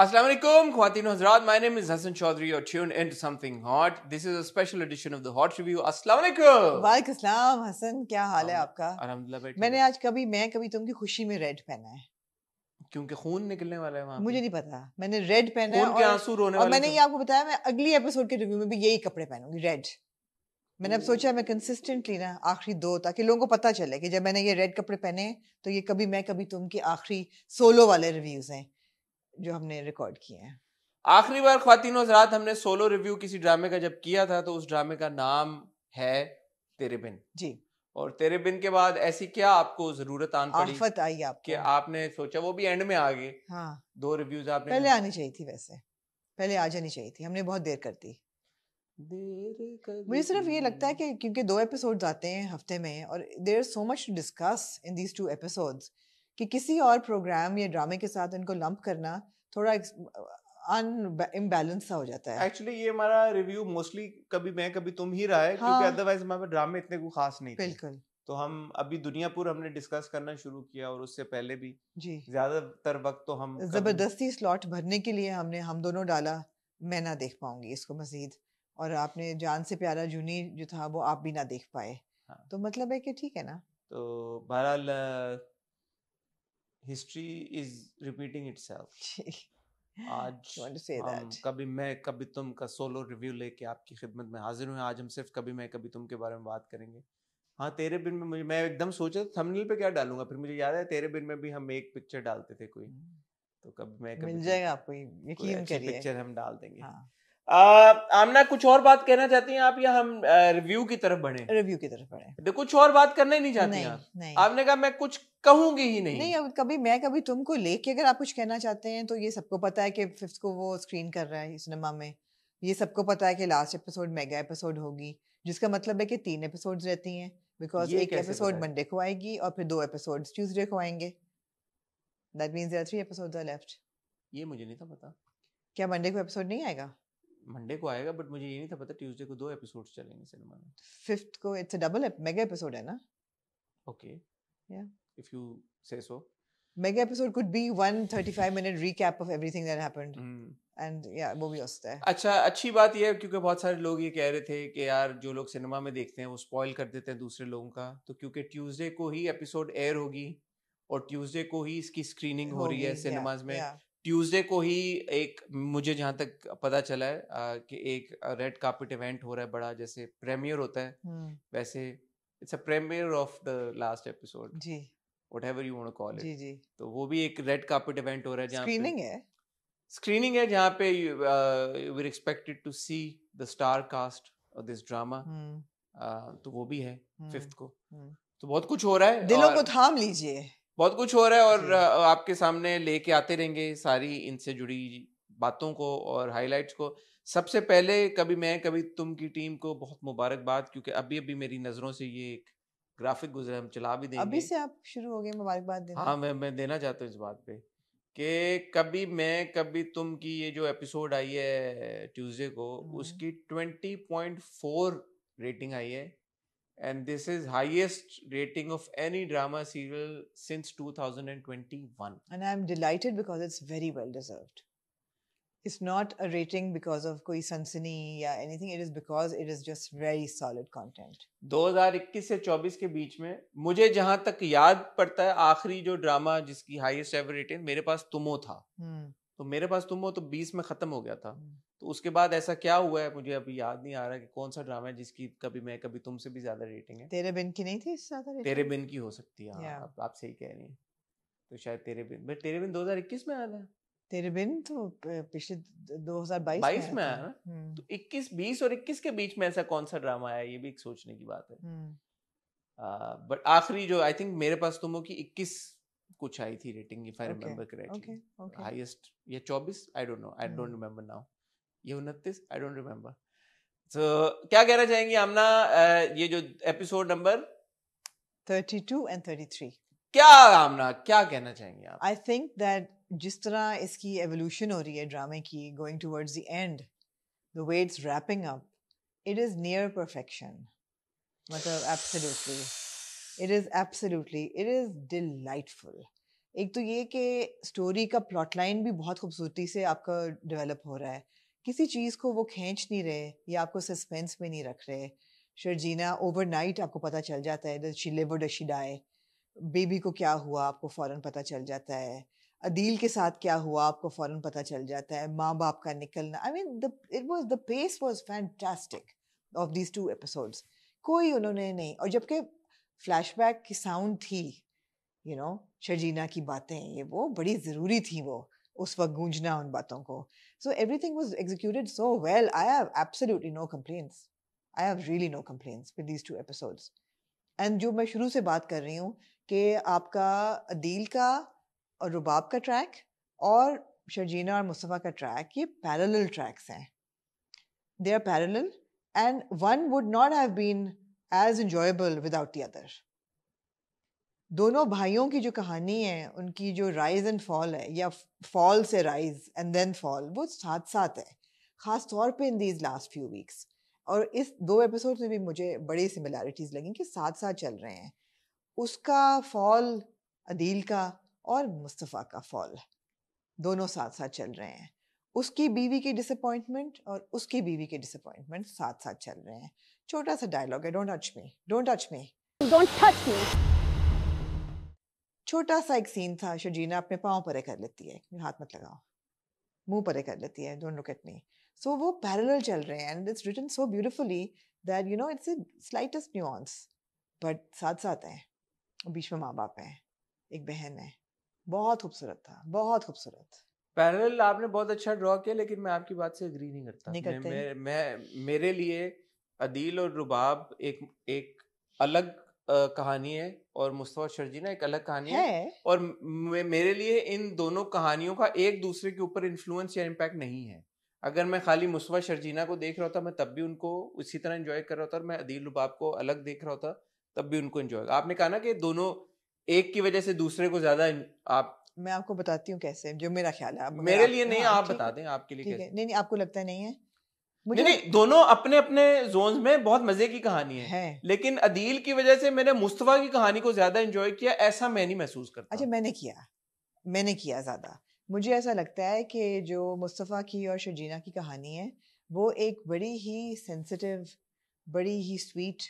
Assalamualaikum, Khwatin Hazrat. My name is Hassan Chaudhry. You're tuned into something hot. This is a special edition of the Hot Review. Assalamualaikum. वालेकुम सलाम हसन क्या हाल है आपका अल्हम्दुलिल्लाह बैठे मैंने आज कभी मैं कभी तुम की खुशी में रेड पहना है क्योंकि खून निकलने वाला है वहां मुझे नहीं पता मैंने रेड पहना है और, आंसू रोने और मैंने ये आपको बताया मैं अगली एपिसोड के रिव्यू में भी यही कपड़े पहनूंगी रेड मैंने अब सोचा मैं कंसिस्टेंटली ना आखिरी दो ताकि लोगों को पता चले कि जब मैंने ये रेड कपड़े पहने तो ये कभी मैं कभी तुम की आखिरी सोलो वाले रिव्यूज हैं जो हमने रिकॉर्ड किए हैं आखिरी बार खातिन रात हमने सोलो रिव्यू किसी ड्रामे का जब किया था तो उस ड्रामे का नाम है तेरे बिन जी और तेरे बिन के बाद ऐसी क्या आपको जरूरत आन पड़ी आफत आई आपको कि आपने सोचा वो भी एंड में आ गए हाँ दो रिव्यूज आपने पहले आनी चाहिए थी वैसे पहले आ जानी चाहिए थी हमने बहुत देर कर दी मुझे सिर्फ ये लगता है कि क्योंकि दो एपिसोड्स आते हैं हफ्ते में और there so much to discuss in these two episodes कि किसी और प्रोग्राम या ड्रामे के साथ इनको लंप करना थोड़ा अन इम्बैलेंस हो जाता है एक्चुअली ये हमारा रिव्यू मोस्टली कभी मैं कभी तुम ही रहा है हाँ, क्योंकि अदरवाइज हमारे ड्रामे इतने को खास नहीं बिल्कुल तो हम अभी दुनियापुर हमने डिस्कस करना शुरू किया और उससे पहले भी जी ज्यादातर वक्त तो हम जबरदस्ती स्लॉट भरने के लिए हमने हम दोनों डाला मैं ना देख पाऊंगी इसको मजीद और आपने जान से प्यारा जूनी जो था वो आप भी ना देख पाए हाँ। तो मतलब है कि ठीक है ना तो बहरहाल हिस्ट्री इज रिपीटिंग इटसेल्फ आज कभी मैं कभी तुम का सोलो रिव्यू लेके आपकी खिदमत में हाजिर हूँ आज हम सिर्फ कभी मैं कभी तुम के बारे में बात करेंगे हाँ तेरे बिन में मुझे मैं एकदम सोच रहा था थंबनेल पे क्या डालूंगा फिर मुझे याद है तेरे बिन में भी हम एक पिक्चर डालते थे कोई हम्म। तो कब मैं कभी मिल जाएगा आपको यकीन करिए पिक्चर हम डाल देंगे हाँ। आमना कुछ और बात कहना चाहती हैं आप या हम रिव्यू की तरफ बढ़े रिव्यू की तरफ बढ़े कुछ और बात करना ही नहीं चाहती आपने कहा मैं कुछ कहूंगी ही नहीं नहीं अब कभी मैं कभी तुमको लेके अगर आप कुछ कहना चाहते हैं तो ये सबको पता है कि फिफ्थ को वो स्क्रीन कर रहा है सिनेमा में ये सबको पता है कि लास्ट एपिसोड मेगा एपिसोड होगी जिसका मतलब है कि तीन एपिसोड्स रहती हैं बिकॉज एक एपिसोड मंडे को आएगी और फिर दो एपिसोड्स ट्यूसडे को आएंगे that means there are three episodes are left ये मुझे नहीं था पता क्या मंडे को एपिसोड नहीं आएगा मंडे को आएगा बट मुझे ये नहीं था पता ट्यूसडे को दो एपिसोड्स चलेंगे सिनेमा में फिफ्थ को it's a double mega episode है ना ओके या if you say so. Mega episode could be one 35 minute recap of everything that happened. Mm. And yeah, वो भी होता है अच्छा अच्छी बात यह है क्योंकि बहुत सारे लोग ये कह रहे थे कि यार जो लोग सिनेमा में देखते हैं वो स्पॉइल कर देते हैं दूसरे लोगों का तो क्योंकि ट्यूसडे को ही एपिसोड एयर होगी और ट्यूसडे को ही इसकी स्क्रीनिंग हो रही है सिनेमाज में ट्यूसडे को ही एक मुझे जहाँ तक पता चला है आ, कि एक रेड कार्पेट इवेंट हो रहा है बड़ा जैसे प्रीमियर होता है hmm. वैसे it's a premiere of the last episode जी whatever you want call जी तो वो भी एक रेड कार्पेट इवेंट हो रहा है जहाँ स्क्रीनिंग है स्क्रीनिंग है जहाँ पे we're expected to see the star cast और दिस ड्रामा तो वो भी है फिफ्थ हम्म, को हम्म। तो बहुत कुछ हो रहा है दिलों को थाम लीजिए बहुत कुछ हो रहा है और uh, आपके सामने लेके आते रहेंगे सारी इनसे जुड़ी बातों को और हाइलाइट्स को सबसे पहले कभी मैं कभी तुम की टीम को बहुत मुबारकबाद क्योंकि अभी अभी मेरी नज़रों से ये एक ग्राफिक गुजरे हम चला भी देंगे अभी से आप शुरू हो गए मुबारकबाद देना हाँ मैं मैं देना चाहता हूँ इस बात पे कि कभी मैं कभी तुम की ये जो एपिसोड आई है ट्यूसडे को हम्म। उसकी ट्वेंटी पॉइंट फोर रेटिंग आई है and this is highest rating of any drama serial since two thousand and twenty one and I am delighted because it's very well deserved it's not a rating because of कोई सनसनी या anything it is because it is just very solid content दो हजार इक्कीस से चौबीस के बीच में मुझे जहां तक याद पड़ता है आखिरी जो ड्रामा जिसकी हाईएस्ट एवर रेटिंग मेरे पास तुमो था hmm. तो मेरे पास तुमो तो बीस में खत्म हो गया था hmm. तो उसके बाद ऐसा क्या हुआ है मुझे अभी याद नहीं आ रहा कि कौन सा ड्रामा है जिसकी कभी मैं कभी तुमसे भी ज्यादा रेटिंग है तेरे बिन की नहीं थी ज्यादा तेरे बिन की हो सकती है हाँ, yeah. आप, आप सही कह रही हैं तो शायद तेरे बिन तेरे बिन 2021 में आया था तेरे बिन तो पिछले 2022 बाईस में, आया ना हम्म। तो 21 20 और 21 के बीच में ऐसा कौन सा ड्रामा आया ये भी एक सोचने की बात है बट हम्म। आखिरी जो आई थिंक मेरे पास तुम हो कि 21 कुछ आई थी rating if I remember correctly highest या 24 I don't know I don't remember now ये 29 आई डोंट रिमेम्बर सो क्या कहना चाहेंगे हमना ये जो एपिसोड नंबर 32 एंड 33 क्या आमना क्या कहना चाहेंगे आप आई थिंक दैट जिस तरह इसकी एवोल्यूशन हो रही है ड्रामे की going towards the end the way it's wrapping up it is near perfection मतलब absolutely it is absolutely it is delightful एक तो ये कि स्टोरी का प्लॉट लाइन भी बहुत खूबसूरती से आपका डेवलप हो रहा है किसी चीज़ को वो खींच नहीं रहे या आपको सस्पेंस में नहीं रख रहे शर्जीना ओवरनाइट आपको पता चल जाता है she lived she died baby को क्या हुआ आपको फ़ौरन पता चल जाता है अदील के साथ क्या हुआ आपको फ़ौरन पता चल जाता है माँ बाप का निकलना I mean the it was the pace was fantastic of these two episodes कोई उन्होंने नहीं और जबकि फ्लैशबैक की साउंड थी यू नो शर्जीना की बातें ये वो बड़ी ज़रूरी थी वो उस वक्त गूंजना उन बातों को so everything was executed so well I have absolutely no complaints I have really no complaints with these two episodes and जो मैं शुरू से बात कर रही हूँ कि आपका अदील का और रुबाब का ट्रैक और शर्जीना और मुस्तफ़ा का ट्रैक ये पैरल ट्रैक्स हैं they are parallel and one would not have been as enjoyable without the other दोनों भाइयों की जो कहानी है उनकी जो राइज एंड फॉल है या फॉल से राइज एंड देन फॉल वो साथ साथ है ख़ास तौर पे in these last few weeks और इस दो एपिसोड में भी मुझे बड़ी सिमिलैरिटीज़ लगी कि साथ साथ चल रहे हैं उसका फॉल अदील का और मुस्तफ़ा का फॉल है दोनों साथ साथ चल रहे हैं उसकी बीवी की डिसअपॉइंटमेंट और उसकी बीवी के डिसअपॉइंटमेंट साथ साथ चल रहे हैं छोटा सा डायलॉग है don't touch me don't touch me don't touch me छोटा सा एक सीन था शजीना अपने पाँव परे कर लेती है हाथ मत लगाओ मुंह परे कर लेती है don't look at me so वो पैरेलल चल रहे हैं and it's written so beautifully that you know it's slightest nuance but साथ साथ हैं बीच में माँ बाप हैं एक बहन है बहुत खूबसूरत था बहुत खूबसूरत पैरेलल आपने बहुत अच्छा ड्रॉ किया लेकिन मैं आपकी बात से अग्री नहीं करता नहीं करते मैं, मैं मेरे लिए अदील और रुबाब एक एक अलग कहानी है और मुस्तफ़ा शर्जीना एक अलग कहानी है, है। और मेरे लिए इन दोनों कहानियों का एक दूसरे के ऊपर इन्फ्लुएंस या इम्पैक्ट नहीं है अगर मैं खाली मुस्तफ़ा शर्जीना को देख रहा था मैं तब भी उनको उसी तरह इन्जॉय कर रहा था और मैं अदील रुबाब को अलग देख रहा होता तब भी उनको एंजॉय होगा आपने कहा ना कि दोनों एक की वजह से दूसरे को ज्यादा आप मैं आपको बताती हूँ कैसे जो मेरा ख्याल है मेरे लिए नहीं हाँ, आप बता दें आपके लिए नहीं नहीं आपको लगता नहीं है मुझे नहीं, नहीं दोनों अपने अपने जोन में बहुत मजे की कहानी है, है। लेकिन अदील की वजह से मैंने मुस्तफा की कहानी को ज्यादा एंजॉय किया ऐसा मैं नहीं महसूस करता अच्छा मैंने किया मैंने किया ज्यादा मुझे ऐसा लगता है कि जो मुस्तफ़ा की और शर्जीना की कहानी है वो एक बड़ी ही सेंसिटिव बड़ी ही स्वीट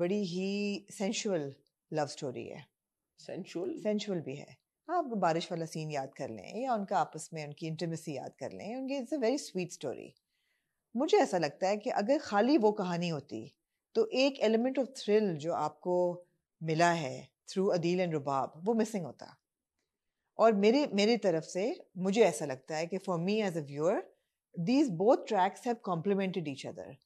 बड़ी ही सेंशुअल लव स्टोरी है सेंशुअल सेंशुअल भी है आप बारिश वाला सीन याद कर लें या उनका आपस में उनकी इंटीमेसी याद कर लें उनकी it's a very sweet story मुझे ऐसा लगता है कि अगर खाली वो कहानी होती तो एक एलिमेंट ऑफ थ्रिल जो आपको मिला है थ्रू अदील एंड रुबाब वो मिसिंग होता और मेरे मेरी तरफ से मुझे ऐसा लगता है कि for me as a viewer these both tracks have complemented each other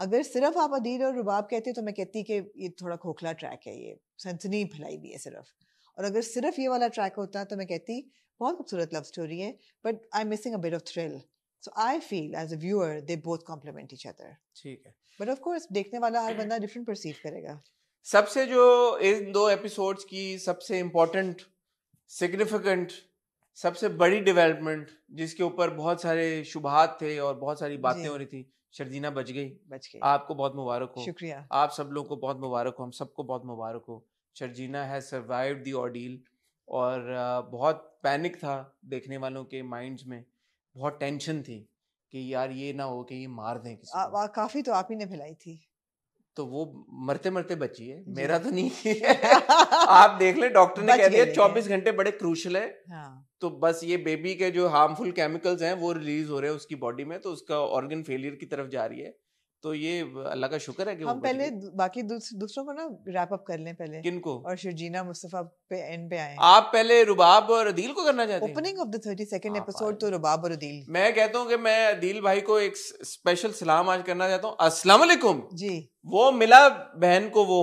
अगर सिर्फ आप अदील और रुबाब कहते तो मैं कहती कि ये थोड़ा खोखला ट्रैक है ये सनसनी फैलाई भी है सिर्फ और अगर सिर्फ ये वाला ट्रैक होता तो मैं कहती बहुत खूबसूरत लव स्टोरी है but I am missing a bit of thrill so I feel as a viewer they both complement each other ठीक है बट ऑफ कोर्स देखने वाला हर बंदा डिफरेंट परसीव करेगा सबसे जो इन दो एपिसोड्स की सबसे इम्पोर्टेंट सिग्निफिकेंट सबसे बड़ी डेवलपमेंट जिसके ऊपर बहुत सारे शुभात थे और बहुत सारी बातें हो रही थी शर्दीना बच गई बच गई आपको बहुत मुबारक हो शुक्रिया आप सब लोगों को बहुत मुबारक हो हम सबको बहुत मुबारक हो शर्जीना हैज सर्वाइव दी ऑडील और बहुत पैनिक था देखने वालों के माइंड्स में बहुत टेंशन थी कि यार ये ना हो कि ये मार दें किसी आ, आ, काफी तो आप ही ने फैलाई थी तो वो मरते मरते बची है मेरा तो नहीं आप देख ले डॉक्टर ने कह दिया चौबीस घंटे बड़े क्रूशल है हाँ। तो बस ये बेबी के जो हार्मफुल केमिकल्स हैं वो रिलीज हो रहे हैं उसकी बॉडी में तो उसका ऑर्गन फेलियर की तरफ जा रही है तो ये अल्लाह का शुक्र है कि हम पहले बाकी दूसरों को ना रैप अप कर लें पहले किनको और शर्जीना मुस्तफा पे एंड पे आए आप पहले रुबाब और अदील को करना चाहते हैं opening of the 32nd episode तो रुबाब और अदील मैं कहता हूँ कि मैं अदील भाई को एक स्पेशल सलाम आज करना चाहता हूँ अस्सलाम वालेकुम जी वो मिला बहन को वो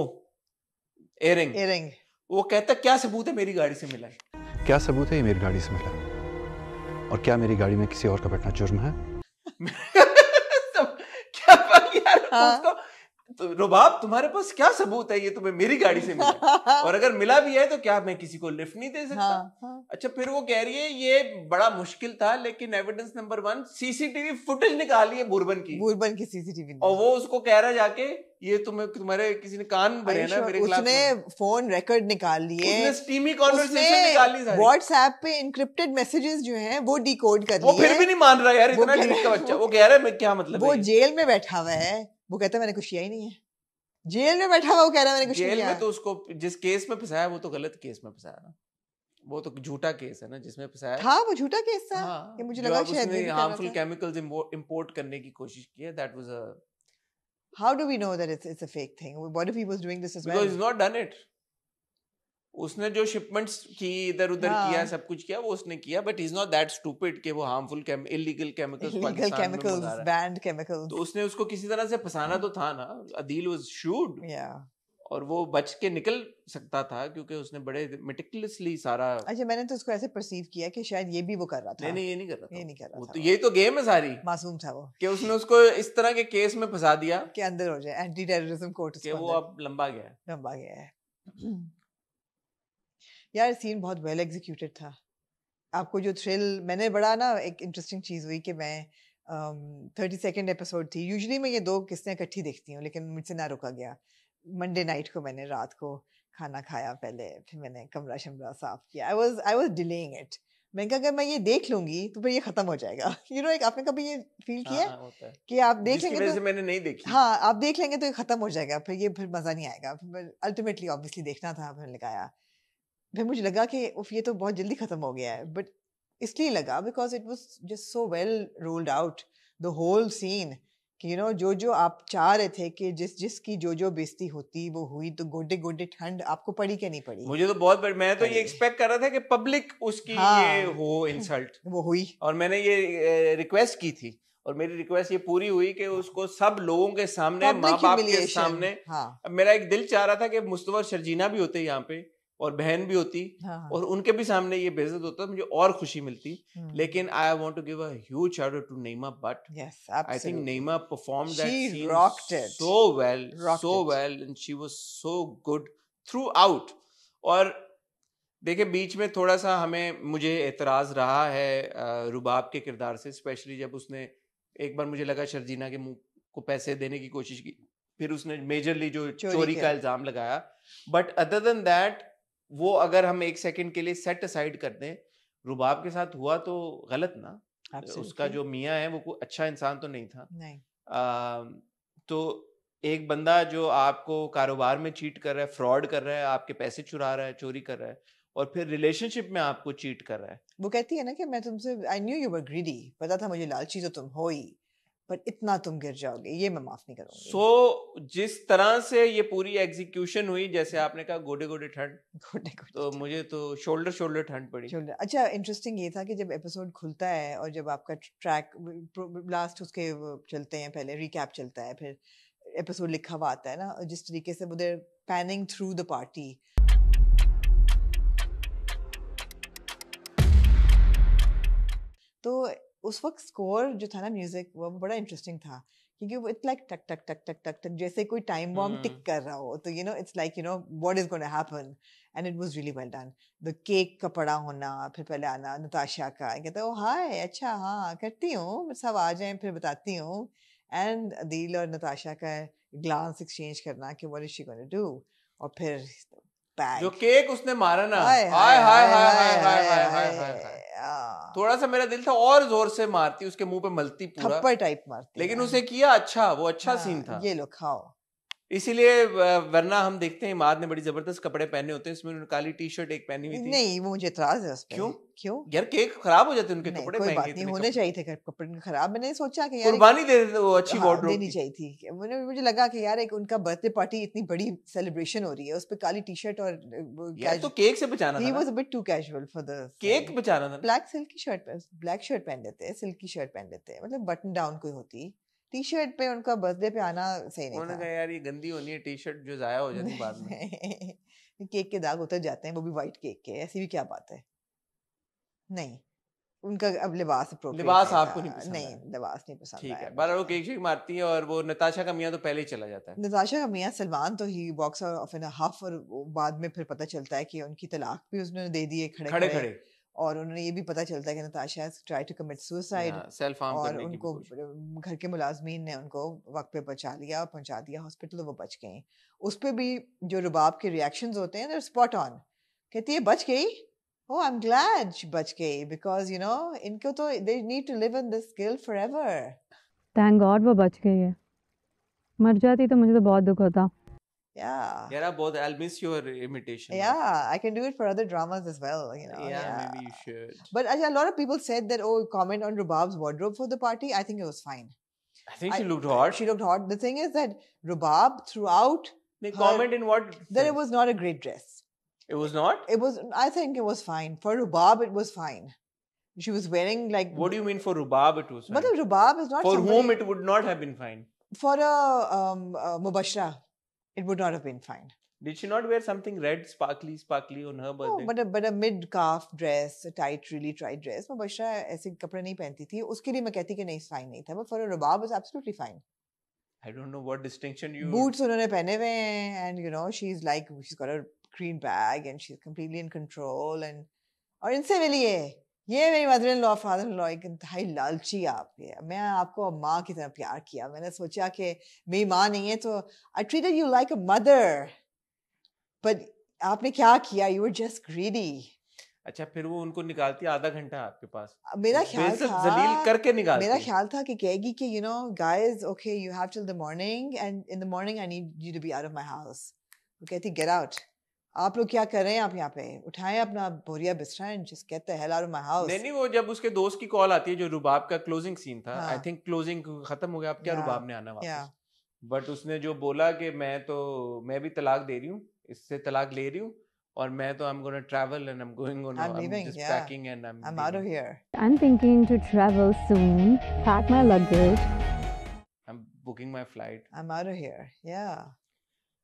एयरिंग एयरिंग वो कहता क्या सबूत है मेरी गाड़ी से मिला क्या सबूत है ये मेरी गाड़ी से मिला और क्या मेरी गाड़ी में किसी और का बैठना जुर्म है हाँ। तो रुबाब तुम्हारे पास क्या सबूत है ये तुम्हें मेरी गाड़ी से मिला और अगर मिला भी है तो क्या मैं किसी को लिफ्ट नहीं दे सकता हाँ, हाँ। अच्छा फिर वो कह रही है ये बड़ा मुश्किल था लेकिन evidence number one CCTV footage निकाली है बुरबन की बुरबन की सीसीटीवी और वो उसको कह रहा जाके ये तुम्हें तुम्हारे किसी ने कान भरे ना मेरे उसने फोन रिकॉर्ड निकाल लिए स्टीमी कॉन्वर्सेशन निकाल ली व्हाट्सएप पे इंक्रिप्टेड मैसेजेस जो हैं वो डिकोड कर लिए वो फिर भी नहीं मान रहा यार इतना ठीक का बच्चा वो कह रहा है मैं क्या मतलब वो जेल में बैठा हुआ है वो कहता है मैंने कुछ किया ही नहीं है जेल में बैठा हुआ वो कह रहा है मैंने कुछ जेल किया में तो उसको जिस केस में फंसाया वो तो गलत केस में फंसाया ना वो तो झूठा केस है ना जिसमें फंसाया था वो झूठा केस था हाँ, ये मुझे लगा शायद उसने हार्मफुल केमिकल्स इंपोर्ट करने की कोशिश की है that was a how do we know that it's it's a fake thing what if he was doing this as well because he he's not done it. उसने जो शिपमेंट्स की इधर उधर हाँ। किया सब कुछ किया वो उसने किया but is not that stupid कि वो harmful illegal chemicals illegal chemicals banned chemicals तो उसने उसको किसी तरह से फंसाना तो था ना अदील वाज शूड और वो बच के निकल सकता था क्योंकि उसने बड़े मेटिकुलसली सारा अच्छा मैंने तो उसको ऐसे परसीव किया कि शायद ये भी वो कर रहा था नहीं नहीं ये नहीं कर रहा था ये नहीं कर रहा वो था तो यही तो गेम है सारी मासूम था वो कि उसने उसको इस तरह के केस में फंसा दिया कि अंदर हो जाए एंटी टेररिज्म कोर्ट के वो अब लंबा गया है लंबा गया है यार सीन बहुत वेल एग्जीक्यूटेड था आपको जो थ्रिल मैंने बड़ा ना एक इंटरेस्टिंग चीज़ हुई कि मैं थर्टी सेकेंड एपिसोड थी यूजली मैं ये दो किस्तें इकट्ठी देखती हूँ लेकिन मुझसे ना रुका गया मंडे नाइट को मैंने रात को खाना खाया पहले फिर मैंने कमरा शमरा साफ किया I was I was delaying it मैंने कहा अगर मैं ये देख लूंगी तो फिर ये खत्म हो जाएगा यू you नो know, एक आपने कभी ये फील किया हाँ, हाँ है कि आप देख लेंगे तो मैंने नहीं देखी हाँ आप देख लेंगे तो ये खत्म हो जाएगा फिर ये फिर मजा नहीं आएगा फिर अल्टीमेटली ऑब्वियसली देखना था फिर लगाया फिर मुझे लगा कि उफ ये तो बहुत जल्दी ख़त्म हो गया है बट इसलिए लगा because it was just so well rolled out the whole scene कि यू नो जो जो आप चाह रहे थे कि जिस जिस की जो जो बेजती होती वो हुई तो गोटे गोटे ठंड आपको पड़ी क्या नहीं पड़ी मुझे तो बहुत बड़ी मैं तो ये एक्सपेक्ट कर रहा था कि पब्लिक उसकी हाँ, ये हो इंसल्ट वो हुई और मैंने ये रिक्वेस्ट की थी और मेरी रिक्वेस्ट ये पूरी हुई कि उसको सब लोगों के सामने माँ बाप के सामने हाँ. मेरा एक दिल चाह रहा था कि मुस्तवर शर्जीना भी होते यहाँ पे और बहन भी होती हाँ। और उनके भी सामने ये बेजत होता मुझे और खुशी मिलती हम्म। लेकिन I want to give a huge shout out to Nema but I think Nema perform that scene so well so well and she was so good throughout और देखिए बीच में थोड़ा सा हमें मुझे एतराज़ रहा है रुबाब के किरदार से स्पेशली जब उसने एक बार मुझे लगा शर्जीना के मुंह को पैसे देने की कोशिश की फिर उसने मेजरली जो चोरी, चोरी का इल्ज़ाम लगाया बट अदर देन दैट वो अगर हम एक सेकंड के लिए सेट असाइड कर दें रुबाब के साथ हुआ तो गलत ना Absolutely. उसका जो मियाँ है वो कोई अच्छा इंसान तो नहीं था नहीं आ, तो एक बंदा जो आपको कारोबार में चीट कर रहा है फ्रॉड कर रहा है आपके पैसे चुरा रहा है चोरी कर रहा है और फिर रिलेशनशिप में आपको चीट कर रहा है वो कहती है ना कि मैं तुमसे I knew you were greedy पता था मुझे लालची तो तुम हो ही पर इतना तुम गिर जाओगे ये मैं माफ नहीं करूंगी सो so, जिस तरह से ये पूरी एग्जीक्यूशन हुई जैसे आपने कहा गोडे गोडे ठंड गोडे गोडे तो मुझे तो शोल्डर शोल्डर ठंड पड़ी शोल्डर अच्छा इंटरेस्टिंग ये था कि जब एपिसोड खुलता है और जब आपका ट्रैक लास्ट उसके चलते हैं पहले रिकैप चलता है फिर एपिसोड लिखा हुआ आता है ना और जिस तरीके से उधर पैनिंग थ्रू द पार्टी तो उस वक्त स्कोर जो था ना म्यूजिक वो बड़ा इंटरेस्टिंग था क्योंकि वो इट्स लाइक टक टक टक टक टक टक जैसे कोई टाइम बॉम्ब टिक कर रहा हो तो you know it's like you know what is gonna happen and it was really well done the cake का पड़ा होना फिर पहले आना नताशा का कहते ओ हाय अच्छा हाँ करती हूँ सब आ जाए फिर बताती हूँ एंड अदील और नताशा का ग्लांस एक्सचेंज करना कि what is she gonna do और फिर जो केक उसने मारा ना हाय हाय हाय हाय हाय हाय हाय हाय थोड़ा सा मेरा दिल था और जोर से मारती उसके मुंह पे मलती पूरा थप्पड़ टाइप मारती लेकिन उसे किया अच्छा वो अच्छा सीन हाँ, था ये लो खाओ इसीलिए वरना हम देखते हैं माद ने बड़ी जबरदस्त कपड़े पहने होते हैं इसमें उन्होंने काली टी शर्ट एक पहनी हुई थी नहीं वो मुझे इतराज है क्यों क्यों यार केक खराब हो जाते उनके कपड़े कोई बात नहीं होने चाहिए थे कपड़े खराब मैंने सोचा कि यार कुर्बानी दे देते वो अच्छी वार्डरोब हाँ, देनी चाहिए थी मैंने मुझे लगा कि यार एक उनका बर्थडे पार्टी इतनी बड़ी सेलिब्रेशन हो रही है उस पे काली टी शर्ट और यार तो केक से बचाना था he was a bit too casual for the cake बचाना था ब्लैक सिल्क की शर्ट ब्लैक शर्ट पहन लेते हैं सिल्क की शर्ट पहन लेते हैं मतलब बटन डाउन कोई होती टी शर्ट पे उनका बर्थडे पे आना सही नहीं था यार ये गंदी होनी है टी शर्ट जो जाया हो जाती बाद में केक के दाग उतर जाते हैं वो भी वाइट केक के ऐसी भी क्या बात है नहीं उनका अब लिबास लिबास आपको नहीं पसंद नहीं लिबास नहीं पसंद ठीक है बारह वो केक शेक मारती है और वो नताशा का मियाँ तो पहले ही चला जाता है नताशा का मियाँ सलमान तो ही बॉक्स ऑफ एन हाफ और बाद में फिर पता चलता है कि उनकी तलाक भी उसने दे दी है खड़े खड़े खड़े और उन्होंने ये भी पता चलता है कि Natasha try to commit suicide और उनको घर के मुलाजमीन ने उनको वक्त पे बचा लिया और पहुंचा दिया हॉस्पिटल वो बच गई उस पर भी जो रुबाब के रिएक्शंस होते हैं स्पॉट ऑन कहती है बच गई ओ आई एम ग्लैड बच गई बिकॉज यू नो इनको तो they need to live in this guilt forever thank God वो बच गई है मर जाती तो मुझे तो बहुत दुख होता Yeah. Yeah, both. I'll miss your imitation. Yeah, I can do it for other dramas as well. You know. Yeah, yeah. maybe you should. But a lot of people said that. Oh, comment on Rubab's wardrobe for the party. I think it was fine. I think she I, looked hot. She looked hot. The thing is that Rubab throughout. They comment in what? That it was not a great dress. It was not. It was. I think it was fine for Rubab. It was fine. She was wearing like. What do you mean for Rubab? It was. Fine. But Rubab is not. For somebody, whom it would not have been fine. For a, um, a Mubashra it would not have been fine. Did she not wear something red, sparkly, sparkly on her oh, birthday? No, but a, but a mid calf dress, a tight, really tight dress. वो बशरा ऐसे कपड़े नहीं पहनती थी उसके लिए मैं कहती कि नहीं फाइन नहीं था I don't know what distinction you boots उन्होंने पहने हुए हैं and you know she's like she's got a green bag and she's completely in control and और इनसे मिलिए ये मेरी mother in law father in law एक इंतहाई लालची आप है मैं आपको माँ की तरह प्यार किया मैंने सोचा कि मेरी माँ नहीं है तो I treated you like a mother but आपने क्या किया यू आर जस्ट ग्रीडी अच्छा फिर वो उनको निकालती आधा घंटा आपके पास मेरा ख्याल था जलील करके निकालती मेरा ख्याल था कि कहेगी कि you know guys okay you have till the morning and in the morning I need you to be out of my house वो कहती गेट आउट आप लोग क्या कर रहे हैं आप यहाँ पे उठाए अपना बोरिया बिस्तरा जिस कहते हैं द माय हाउस नहीं नहीं वो जब उसके दोस्त की कॉल आती है जो रुबाब का क्लोजिंग सीन था आई थिंक क्लोजिंग खत्म हो गया अब क्या रुबाब ने आना वापस बट उसने जो बोला कि मैं तो मैं भी तलाक दे रही हूँ इससे तलाक ले रही हूँ और मैं तो I am gonna travel and I am going on I am just packing and I am out of here I am thinking to travel soon pack my luggage I am booking my flight I am out of here या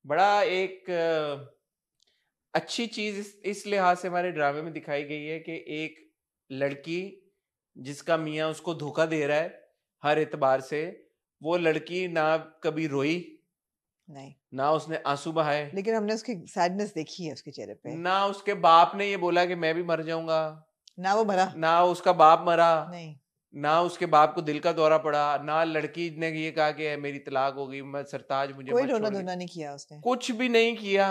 बड़ा एक uh, अच्छी चीज इस, इस लिहाज से हमारे ड्रामे में दिखाई गई है कि एक लड़की जिसका मियाँ उसको धोखा दे रहा है हर एतबार से वो लड़की ना कभी रोई नहीं ना उसने आंसू बहाए लेकिन हमने उसकी सैडनेस देखी है उसके चेहरे पे ना उसके बाप ने ये बोला कि मैं भी मर जाऊंगा ना वो मरा ना उसका बाप मरा नहीं ना उसके बाप को दिल का दौरा पड़ा ना लड़की ने ये कहा कि मेरी तलाक हो गई मैं सरताज मुझे कोई रोना धोना नहीं किया उसने कुछ भी नहीं किया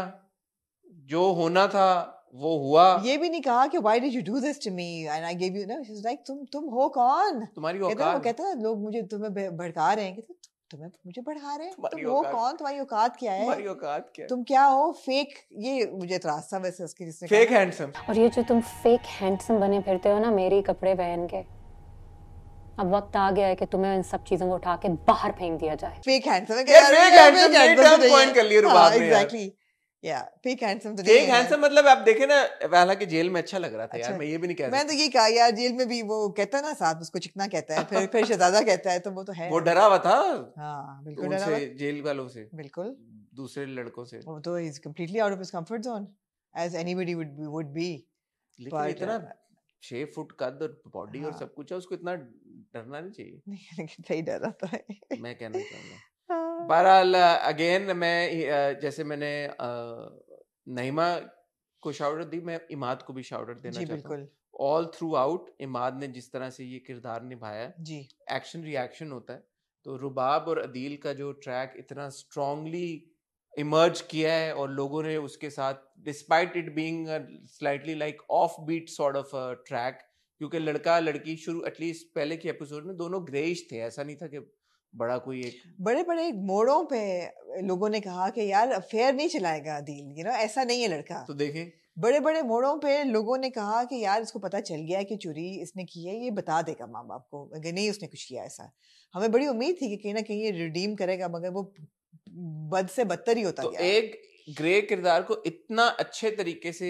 जो होना था वो हुआ ये भी नहीं कहा कि why did you do this to me and I give you know she is like तुम तुम हो कौन तुम्हारी औकात कहता वो कहता है लोग मुझे तुम्हें भड़का रहे हैं कि तुम्हें मुझे बढ़ा रहे हैं तुम हो कौन तुम्हारी औकात क्या है तुम्हारी औकात क्या है तुम क्या हो फेक ये मुझे इतराज तो था वैसे उसके जिसने फेक हैंडसम और ये जो तुम फेक हैंडसम बने फिरते हो ना मेरे कपड़े पहन के अब वक्त आ गया है कि तुम्हें इन सब चीजों को उठा के बाहर फेंक दिया जाए fake handsome fake handsome point कर लिए रुबाब ने एग्जैक्टली तो मतलब आप देखे ना हालांकि जेल में अच्छा लग रहा था अच्छा, यार मैं ये भी नहीं कह मैं तो ये कहा यार जेल में भी वो कहता ना साथ उसको चिकना कहता है फिर फिर शहजादा कहता है तो वो तो है वो डरा हुआ था हाँ, बिल्कुल जेल वालों से बिल्कुल दूसरे लड़कों से वो तो is completely out of his comfort zone as anybody would would be इतना uh, छह फुट कद और बॉडी और हाँ। सब कुछ है उसको इतना डरना नहीं चाहिए नहीं सही डर रहा था मैं कहना चाहूंगा बहरहाल अगेन मैं जैसे मैंने नहिमा को शाउट दी मैं इमाद को भी शाउट देना जी बिल्कुल ऑल थ्रू आउट इमाद ने जिस तरह से ये किरदार निभाया जी एक्शन रिएक्शन होता है तो रुबाब और अदील का जो ट्रैक इतना स्ट्रांगली इमर्ज किया है और लोगों ने उसके साथ despite it being slightly like off beat sort of track क्योंकि लड़का लड़की शुरू एटलीस्ट पहले के एपिसोड में दोनों ग्रेइश थे ऐसा नहीं था कि बड़ा कोई एक बड़े बड़े मोड़ों पे लोगों ने कहा कि यार अफेयर नहीं चलाएगा दिल यू नो ऐसा नहीं है लड़का तो देखे बड़े बड़े मोड़ों पे लोगों ने कहा कि यार इसको पता चल गया है कि चोरी इसने की है ये बता देगा माँ बाप को अगर नहीं उसने कुछ किया ऐसा हमें बड़ी उम्मीद थी कि कहीं ना कहीं ये रिडीम करेगा मगर वो बद से बदतर ही होता तो गया एक ग्रे किरदार को इतना अच्छे तरीके से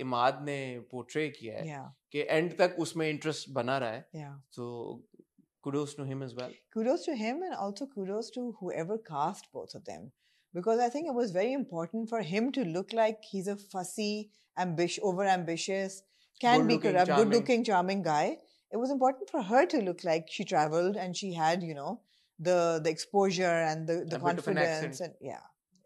इमाद ने पोर्ट्रे किया है कि एंड तक उसमें इंटरेस्ट बना रहा है तो kudos to him as well. Kudos to him, and also kudos to whoever cast both of them. Because I think it was very important for him to look like he's a fussy, ambitious, over-ambitious, can be corrupt, good-looking, charming guy. It was important for her to look like she traveled and she had, you know, the the exposure and the, the confidence an and yeah.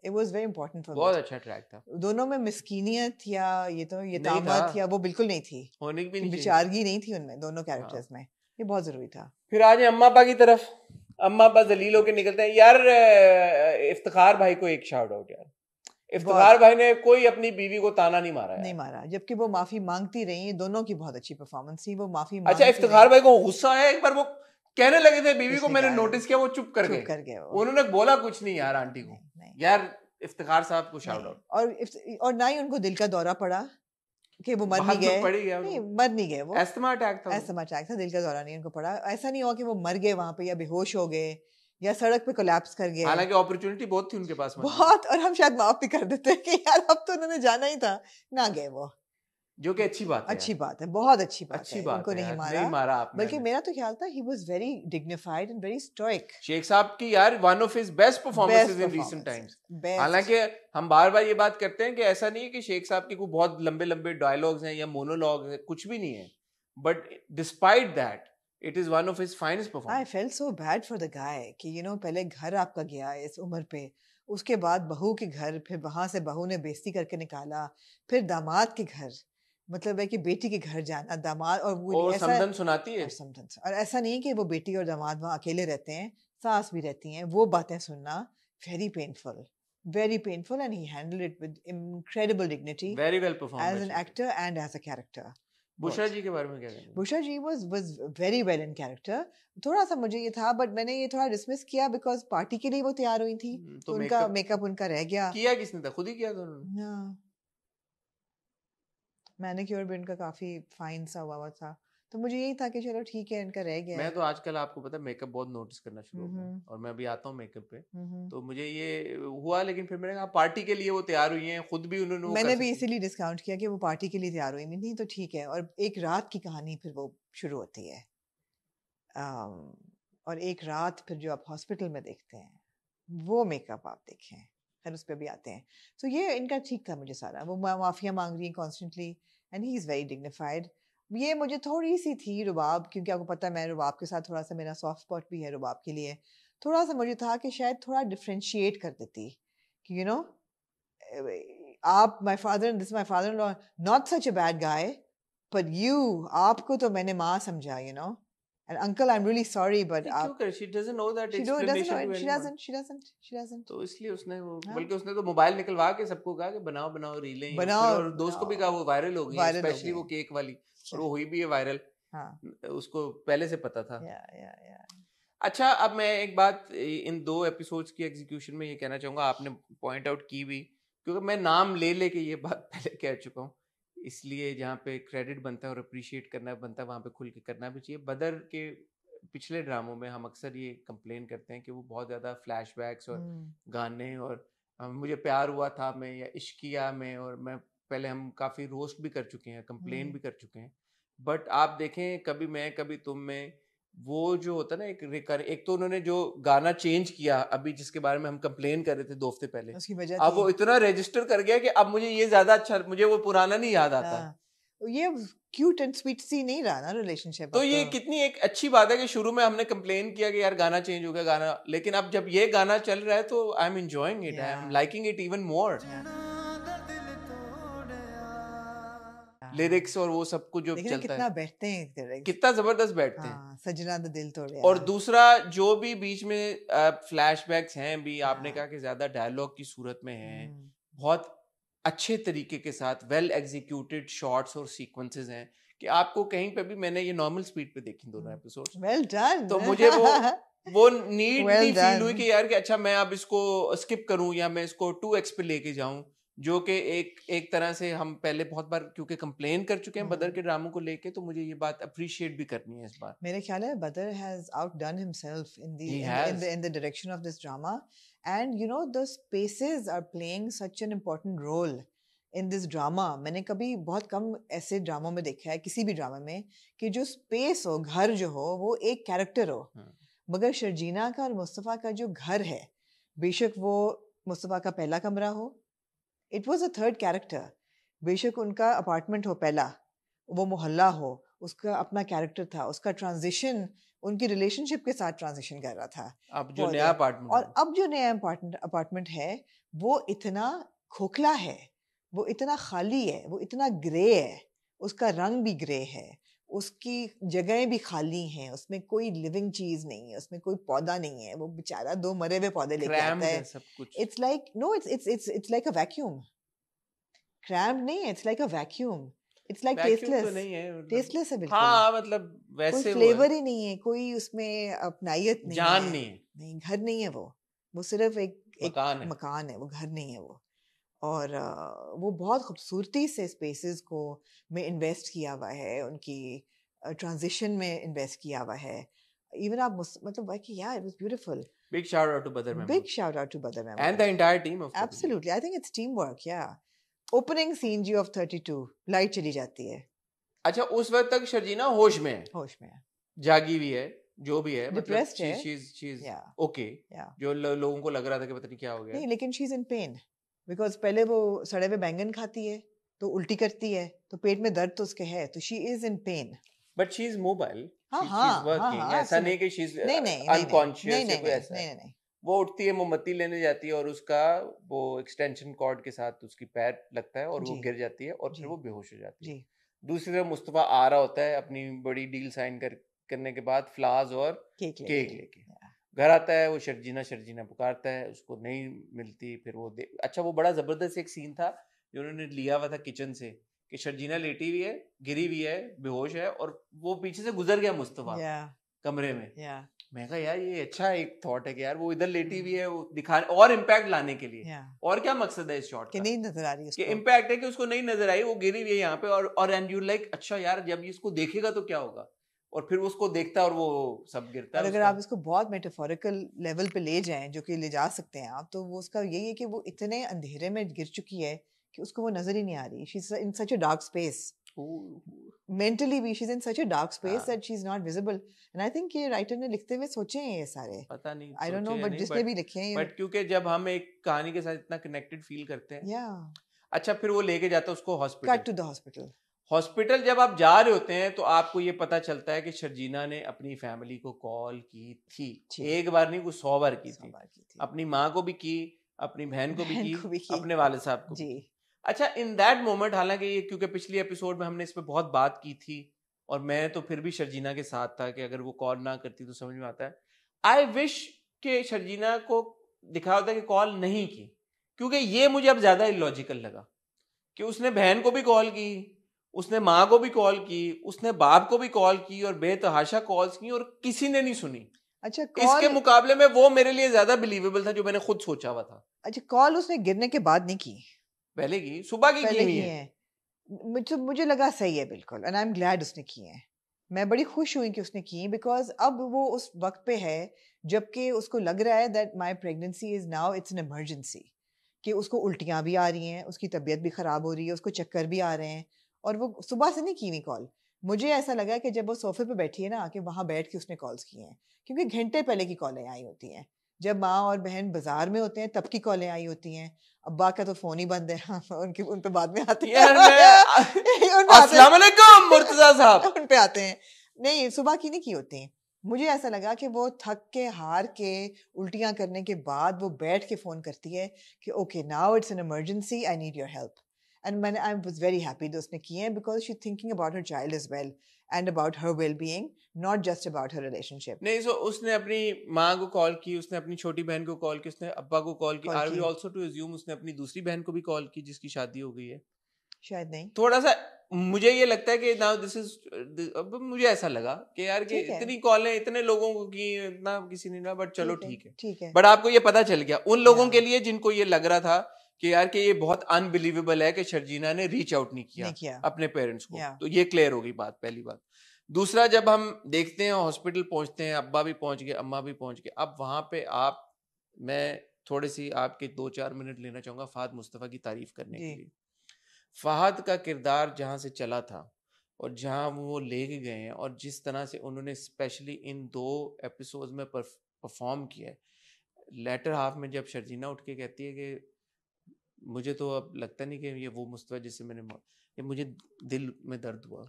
It was very important for बहुत अच्छा track था दोनों में मिस्कीनियत या ये तो ये तामत या वो बिल्कुल नहीं थी होने भी नहीं बेचारगी नहीं थी उनमें दोनों कैरेक्टर्स में ये बहुत ज़रूरी था फिर आज अम्मा अब्बा की तरफ अम्मा अब्बा जलील होकर निकलते हैं यार इफ्तार भाई को एक शाउट आउट यार इफ्तार भाई ने कोई अपनी बीवी को ताना नहीं मारा नहीं मारा जबकि वो माफी मांगती रही दोनों की बहुत अच्छी परफॉर्मेंस थी वो माफी अच्छा इफ्तार भाई को गुस्सा है एक बार वो कहने लगे थे बीवी को मैंने नोटिस किया वो चुप कर गए कर गए उन्होंने बोला कुछ नहीं यार आंटी को यार इफ्तार साहब को शाउट आउट और और ना ही उनको दिल का दौरा पड़ा कि वो मर नहीं तो गए मर नहीं गए वो एस्थमा अटैक था एस्थमा अटैक था दिल का दौरा नहीं उनको पड़ा ऐसा नहीं हुआ कि वो मर गए वहाँ पे या बेहोश हो गए या सड़क पे कोलैप्स कर गए हालांकि अपॉर्चुनिटी बहुत थी उनके पास मतलब। बहुत और हम शायद माफ भी कर देते कि यार अब तो उन्होंने जाना ही था ना गए वो जो कि अच्छी बात अच्छी है बात है बहुत अच्छी बात अच्छी है। बात उनको है, नहीं मारा नहीं मारा आपने बल्कि मेरा तो ख्याल था he was very dignified and very stoic शेख साहब की यार one of his best performances in recent times हालांकि हम बार बार ये बात करते हैं कि ऐसा नहीं है कि शेख साहब के कोई बहुत लंबे लंबे डायलॉग्स हैं या मोनोलॉग्स हैं कुछ भी नहीं है but despite that it is one of his finest performance I felt so bad for the guy कि यू नो पहले घर आपका गया इस उम्र पे उसके बाद बहू के घर फिर वहाँ से बहू ने बेइज्जती करके निकाला फिर दामाद के घर मतलब है कि बेटी के घर जाना दामाद और वो और ऐसा समधन सुनाती है और समधन और ऐसा नहीं कि वो बेटी और दामाद वहाँ अकेले रहते हैं सास भी रहती हैं वो बातें सुनना very painful very painful and he handle it with incredible dignity very well perform as an actor and as a character Bushra ji के बारे में क्या कहेंगे Bushra ji was was very well in character थोड़ा सा मुझे ये था बट मैंने ये थोड़ा डिसमिस किया बिकॉज पार्टी के लिए वो तैयार हुई थी हम्म, तो, तो उनका मेकअप उनका रह गया किया किसने था खुद ही किया था उन्होंने मैनिक्योर भी उनका काफ़ी फाइन सा हुआ हुआ था तो मुझे यही था कि चलो ठीक है इनका रह गया मैं तो आजकल आपको पता है मेकअप बहुत नोटिस करना शुरू हो गया हम्म। और मैं अभी आता हूँ मेकअप पे हम्म। तो मुझे ये हुआ लेकिन फिर मैंने कहा पार्टी के लिए वो तैयार हुई हैं खुद भी उन्होंने मैंने भी इसीलिए डिस्काउंट किया कि वो पार्टी के लिए तैयार हुई नहीं तो ठीक है और एक रात की कहानी फिर वो शुरू होती है और एक रात फिर जो आप हॉस्पिटल में देखते हैं वो मेकअप आप देखें फिर उस पर भी आते हैं तो ये इनका ठीक था मुझे सारा वो माफ़िया मांग रही हैं constantly and he is very dignified ये मुझे थोड़ी सी थी रुबाब क्योंकि आपको पता है मैं रुबाब के साथ थोड़ा सा मेरा सॉफ्ट स्पॉट भी है रुबाब के लिए थोड़ा सा मुझे था कि शायद थोड़ा डिफ्रेंशिएट कर देती कि यू नो आप my father this my father not such a bad guy पर यू आपको तो मैंने माँ समझा you you know know? and uncle i'm really sorry but आप क्यों uh, she doesn't know that she doesn't know she doesn't she doesn't she doesn't तो इसलिए उसने वो हाँ। बल्कि उसने तो मोबाइल निकलवा के सबको कहा कि बनाओ बनाओ रीलें बनाओ और दोस्त को भी कहा वो वायरल हो गई स्पेशली वो केक वाली अच्छा। और वो हुई भी है वायरल हाँ। उसको पहले से पता था अच्छा अब मैं एक बात इन दो एपिसोड्स की एग्जीक्यूशन में ये कहना चाहूंगा आपने पॉइंट आउट की भी क्योंकि मैं नाम ले लेके ये बात पहले कह चुका हूँ इसलिए जहाँ पे क्रेडिट बनता है और अप्रिशिएट करना बनता है वहाँ पे खुल के करना भी चाहिए बदर के पिछले ड्रामों में हम अक्सर ये कंप्लेन करते हैं कि वो बहुत ज़्यादा फ्लैश और हम्म। गाने और मुझे प्यार हुआ था मैं या इश्किया में और मैं पहले हम काफ़ी रोस्ट भी कर चुके हैं कंप्लेन हम्म। भी कर चुके हैं बट आप देखें कभी मैं कभी तुम में वो जो होता है ना एक रिकर एक तो उन्होंने जो गाना चेंज किया अभी जिसके बारे में हम कंप्लेन कर रहे थे दो हफ्ते पहले उसकी वजह अब वो इतना रजिस्टर कर गया कि अब मुझे ये ज्यादा अच्छा मुझे वो पुराना नहीं याद आता हाँ, तो ये क्यूट एंड स्वीट सी नहीं रहा ना रिलेशनशिप तो ये कितनी एक अच्छी बात है कि शुरू में हमने कंप्लेन किया कि यार गाना चेंज हो गया गाना लेकिन अब जब ये गाना चल रहा है तो I am enjoying it I am liking it even more हाँ। लिरिक्स और वो सब कुछ जो चलता कितना है बैठते हैं कितना जबरदस्त बैठते हैं हाँ, सजना तो दिल तोड़े और दूसरा जो भी बीच में फ्लैश हैं भी आपने हाँ। कहा कि ज्यादा डायलॉग की सूरत में है हम्म। बहुत अच्छे तरीके के साथ वेल एग्जीक्यूटेड शॉट्स और सीक्वेंसेस हैं कि आपको कहीं पे भी मैंने ये नॉर्मल स्पीड पे देखी दोनों एपिसोड्स वेल डन तो मुझे वो वो नीड well नहीं फील हुई कि यार कि अच्छा मैं अब इसको स्किप करूं या मैं इसको टू एक्स पे लेके जाऊं जो कि एक एक तरह से हम पहले बहुत बार क्योंकि कंप्लेन कर चुके हैं हम्म। बदर के ड्रामों को लेके तो मुझे ये बात अप्रिशिएट भी करनी है इस बार मेरे ख्याल है Badar has outdone himself in the in the in the direction of this drama and you know the spaces are playing such an important role in this drama मैंने कभी बहुत कम ऐसे ड्रामों में देखा है किसी भी ड्रामा में कि जो स्पेस हो घर जो हो वो एक कैरेक्टर हो हाँ। मगर शर्जीना का और मुस्तफ़ा का जो घर है बेशक वो मुस्तफ़ा का पहला कमरा हो it was a third character बेशक उनका अपार्टमेंट हो पहला वो मोहल्ला हो उसका अपना कैरेक्टर था उसका ट्रांजिशन उनकी रिलेशनशिप के साथ ट्रांजिशन कर रहा था अब जो नया अपार्टमेंट और अब जो नया अपार्टमेंट है वो इतना खोखला है वो इतना खाली है वो इतना ग्रे है उसका रंग भी ग्रे है उसकी जगहें भी खाली हैं उसमें कोई लिविंग चीज नहीं है उसमें कोई पौधा नहीं है वो बेचारा दो मरे हुए पौधे लेके आता है it's like no it's it's it's it's like a vacuum cram नहीं है it's like a vacuum it's like tasteless tasteless है मतलब हाँ, बिल्कुल हाँ मतलब वैसे कोई फ्लेवर ही नहीं है कोई उसमें अपनाइत नहीं जान नहीं है नहीं घर नहीं है वो वो सिर्फ एक मकान है वो घर नहीं है वो और वो बहुत खूबसूरती से स्पेसेस को में इन्वेस्ट किया हुआ है उनकी ट्रांजिशन में इन्वेस्ट किया हुआ है इवन आप मतलब कि यार it was beautiful big shout out to Badar ma'am big shout out to Badar ma'am and the entire team of absolutely I think it's team work या ओपनिंग सीन जी ऑफ 32 लाइट चली जाती है अच्छा उस वक्त तक शर्जीना होश में है होश में है जागी हुई है जो भी है डिप्रेस्ड मतलब, है she is she is okay जो लोगों को लग रहा था कि पता नहीं क्या हो गया नहीं लेकिन she is in pain because पहले वो सड़े हुए बैंगन खाती है तो उल्टी करती है तो पेट में दर्द तो उसके है तो she is in pain but she is mobile ऐसा नहीं कि शी इज अनकॉन्शियस नहीं नहीं वो उठती है मोमबत्ती लेने जाती है और उसका वो एक्सटेंशन कॉर्ड के साथ उसकी पैर लगता है और वो गिर जाती है और फिर वो बेहोश हो जाती है दूसरी तरफ मुस्तफा आ रहा होता है अपनी बड़ी डील साइन कर करने के बाद फ्लावर्स और केक लेके घर आता है वो शर्जीना शर्जीना पुकारता है उसको नहीं मिलती फिर वो दे अच्छा वो बड़ा ज़बरदस्त एक सीन था जो उन्होंने लिया हुआ था किचन से कि शर्जीना लेटी हुई है गिरी हुई है बेहोश है और वो पीछे से गुजर गया मुस्तफ़ा yeah. कमरे में yeah. मैं कहा यार ये अच्छा एक थॉट है कि यार वो इधर लेटी हुई mm. है वो दिखा और इम्पैक्ट लाने के लिए yeah. और क्या मकसद है इस शॉट का नहीं नजर आ रही है इम्पैक्ट है कि उसको नहीं नजर आई वो गिरी हुई है यहाँ पे और और एंड यू लाइक अच्छा यार जब इसको देखेगा तो क्या होगा और फिर उसको देखता और वो सब गिरता है अगर आप इसको बहुत मेटाफोरिकल लेवल पे ले जाएं जो कि ले जा सकते हैं आप तो वो उसका यही है कि वो इतने अंधेरे में गिर चुकी है कि उसको वो नजर ही नहीं आ रही she is in such a dark space mentally भी she is in such a dark space that she is not visible and I think ये राइटर ने लिखते हुए सोचे हैं ये सारे पता नहीं आई डोंट नो बट जिसने भी लिखे हैं बट क्योंकि जब हम एक कहानी के साथ इतना कनेक्टेड फील करते हैं या अच्छा फिर वो लेके जाता है उसको hospital cut to the hospital hospital जब आप जा रहे होते हैं तो आपको ये पता चलता है कि शर्जीना ने अपनी फैमिली को कॉल की थी एक बार नहीं कुछ सौ बार की थी।, अपनी माँ को भी की अपनी बहन को, भी की अपने वाले साहब को जी अच्छा इन दैट मोमेंट हालांकि ये क्योंकि पिछले एपिसोड में हमने इस पर बहुत बात की थी और मैं तो फिर भी शर्जीना के साथ था कि अगर वो कॉल ना करती तो समझ में आता है आई विश के शर्जीना को दिखा होता कि कॉल नहीं की क्योंकि ये मुझे अब ज़्यादा इलॉजिकल लगा कि उसने बहन को भी कॉल की उसने माँ को भी कॉल की उसने बाप को भी कॉल की और बेतहाशा कॉल्स की और किसी ने नहीं सुनी अच्छा call... इसके मुकाबले में वो मेरे लिए ज्यादा बिलीवेबल था जो मैंने खुद सोचा हुआ था अच्छा कॉल उसने गिरने के बाद नहीं की पहले की सुबह की पहले की, हुई है, मुझे, तो मुझे लगा सही है बिल्कुल एंड आई एम ग्लैड उसने की है मैं बड़ी खुश हुई कि उसने की बिकॉज अब वो उस वक्त पे है जबकि उसको लग रहा है that my pregnancy is now it's an emergency कि उसको उल्टियाँ भी आ रही हैं उसकी तबीयत भी ख़राब हो रही है उसको चक्कर भी आ रहे हैं और वो सुबह से नहीं की नहीं कॉल मुझे ऐसा लगा कि जब वो सोफे पे बैठी है ना आके वहाँ बैठ के उसने कॉल्स किए हैं क्योंकि घंटे पहले की कॉलें आई होती हैं जब माँ और बहन बाजार में होते हैं तब की कॉलें आई होती हैं अब्बा का तो फोन ही बंद है उनके उन पे तो बाद में आती है उन पे आते हैं नहीं सुबह की नहीं की होती हैं मुझे ऐसा लगा कि वो थक के हार के उल्टियाँ करने के बाद वो बैठ के फ़ोन करती है कि okay now it's an emergency I need your help and मैंने आई वॉज वेरी हैप्पी दोस्त ने किए हैं because she thinking about her child is well and about her well being not just about her relationship नहीं so उसने अपनी माँ को कॉल की उसने अपनी छोटी बहन को कॉल की उसने अब्बा को कॉल की are we also to assume उसने अपनी दूसरी बहन को भी कॉल की जिसकी शादी हो गई है शायद नहीं थोड़ा सा मुझे ये लगता है कि नाउ दिस इज अब मुझे ऐसा लगा कि यार कि इतनी कॉलें इतने लोगों को की इतना किसी ने ना बट चलो ठीक है ठीक है बट आपको ये पता चल गया उन लोगों हाँ। के लिए जिनको ये लग रहा था कि यार कि ये बहुत अनबिलीवेबल है कि शर्जीना ने रीच आउट नहीं किया, नहीं किया। अपने पेरेंट्स को तो ये क्लियर हो गई बात पहली बात दूसरा जब हम देखते हैं हॉस्पिटल पहुंचते हैं अब्बा भी पहुंच गए अम्मा भी पहुंच गए अब वहां पे आप मैं थोड़ी सी आपके दो चार मिनट लेना चाहूंगा फहद मुस्तफ़ा की तारीफ करने के लिए फहद का किरदार जहां से चला था और जहां वो ले गए हैं और जिस तरह से उन्होंने स्पेशली इन दो एपिसोड में परफॉर्म किया है लेटर हाफ में जब शर्जीना उठ के कहती है कि मुझे तो अब लगता नहीं कि ये वो मुस्तवा जिसे मैंने ये मुझे दिल में दर्द हुआ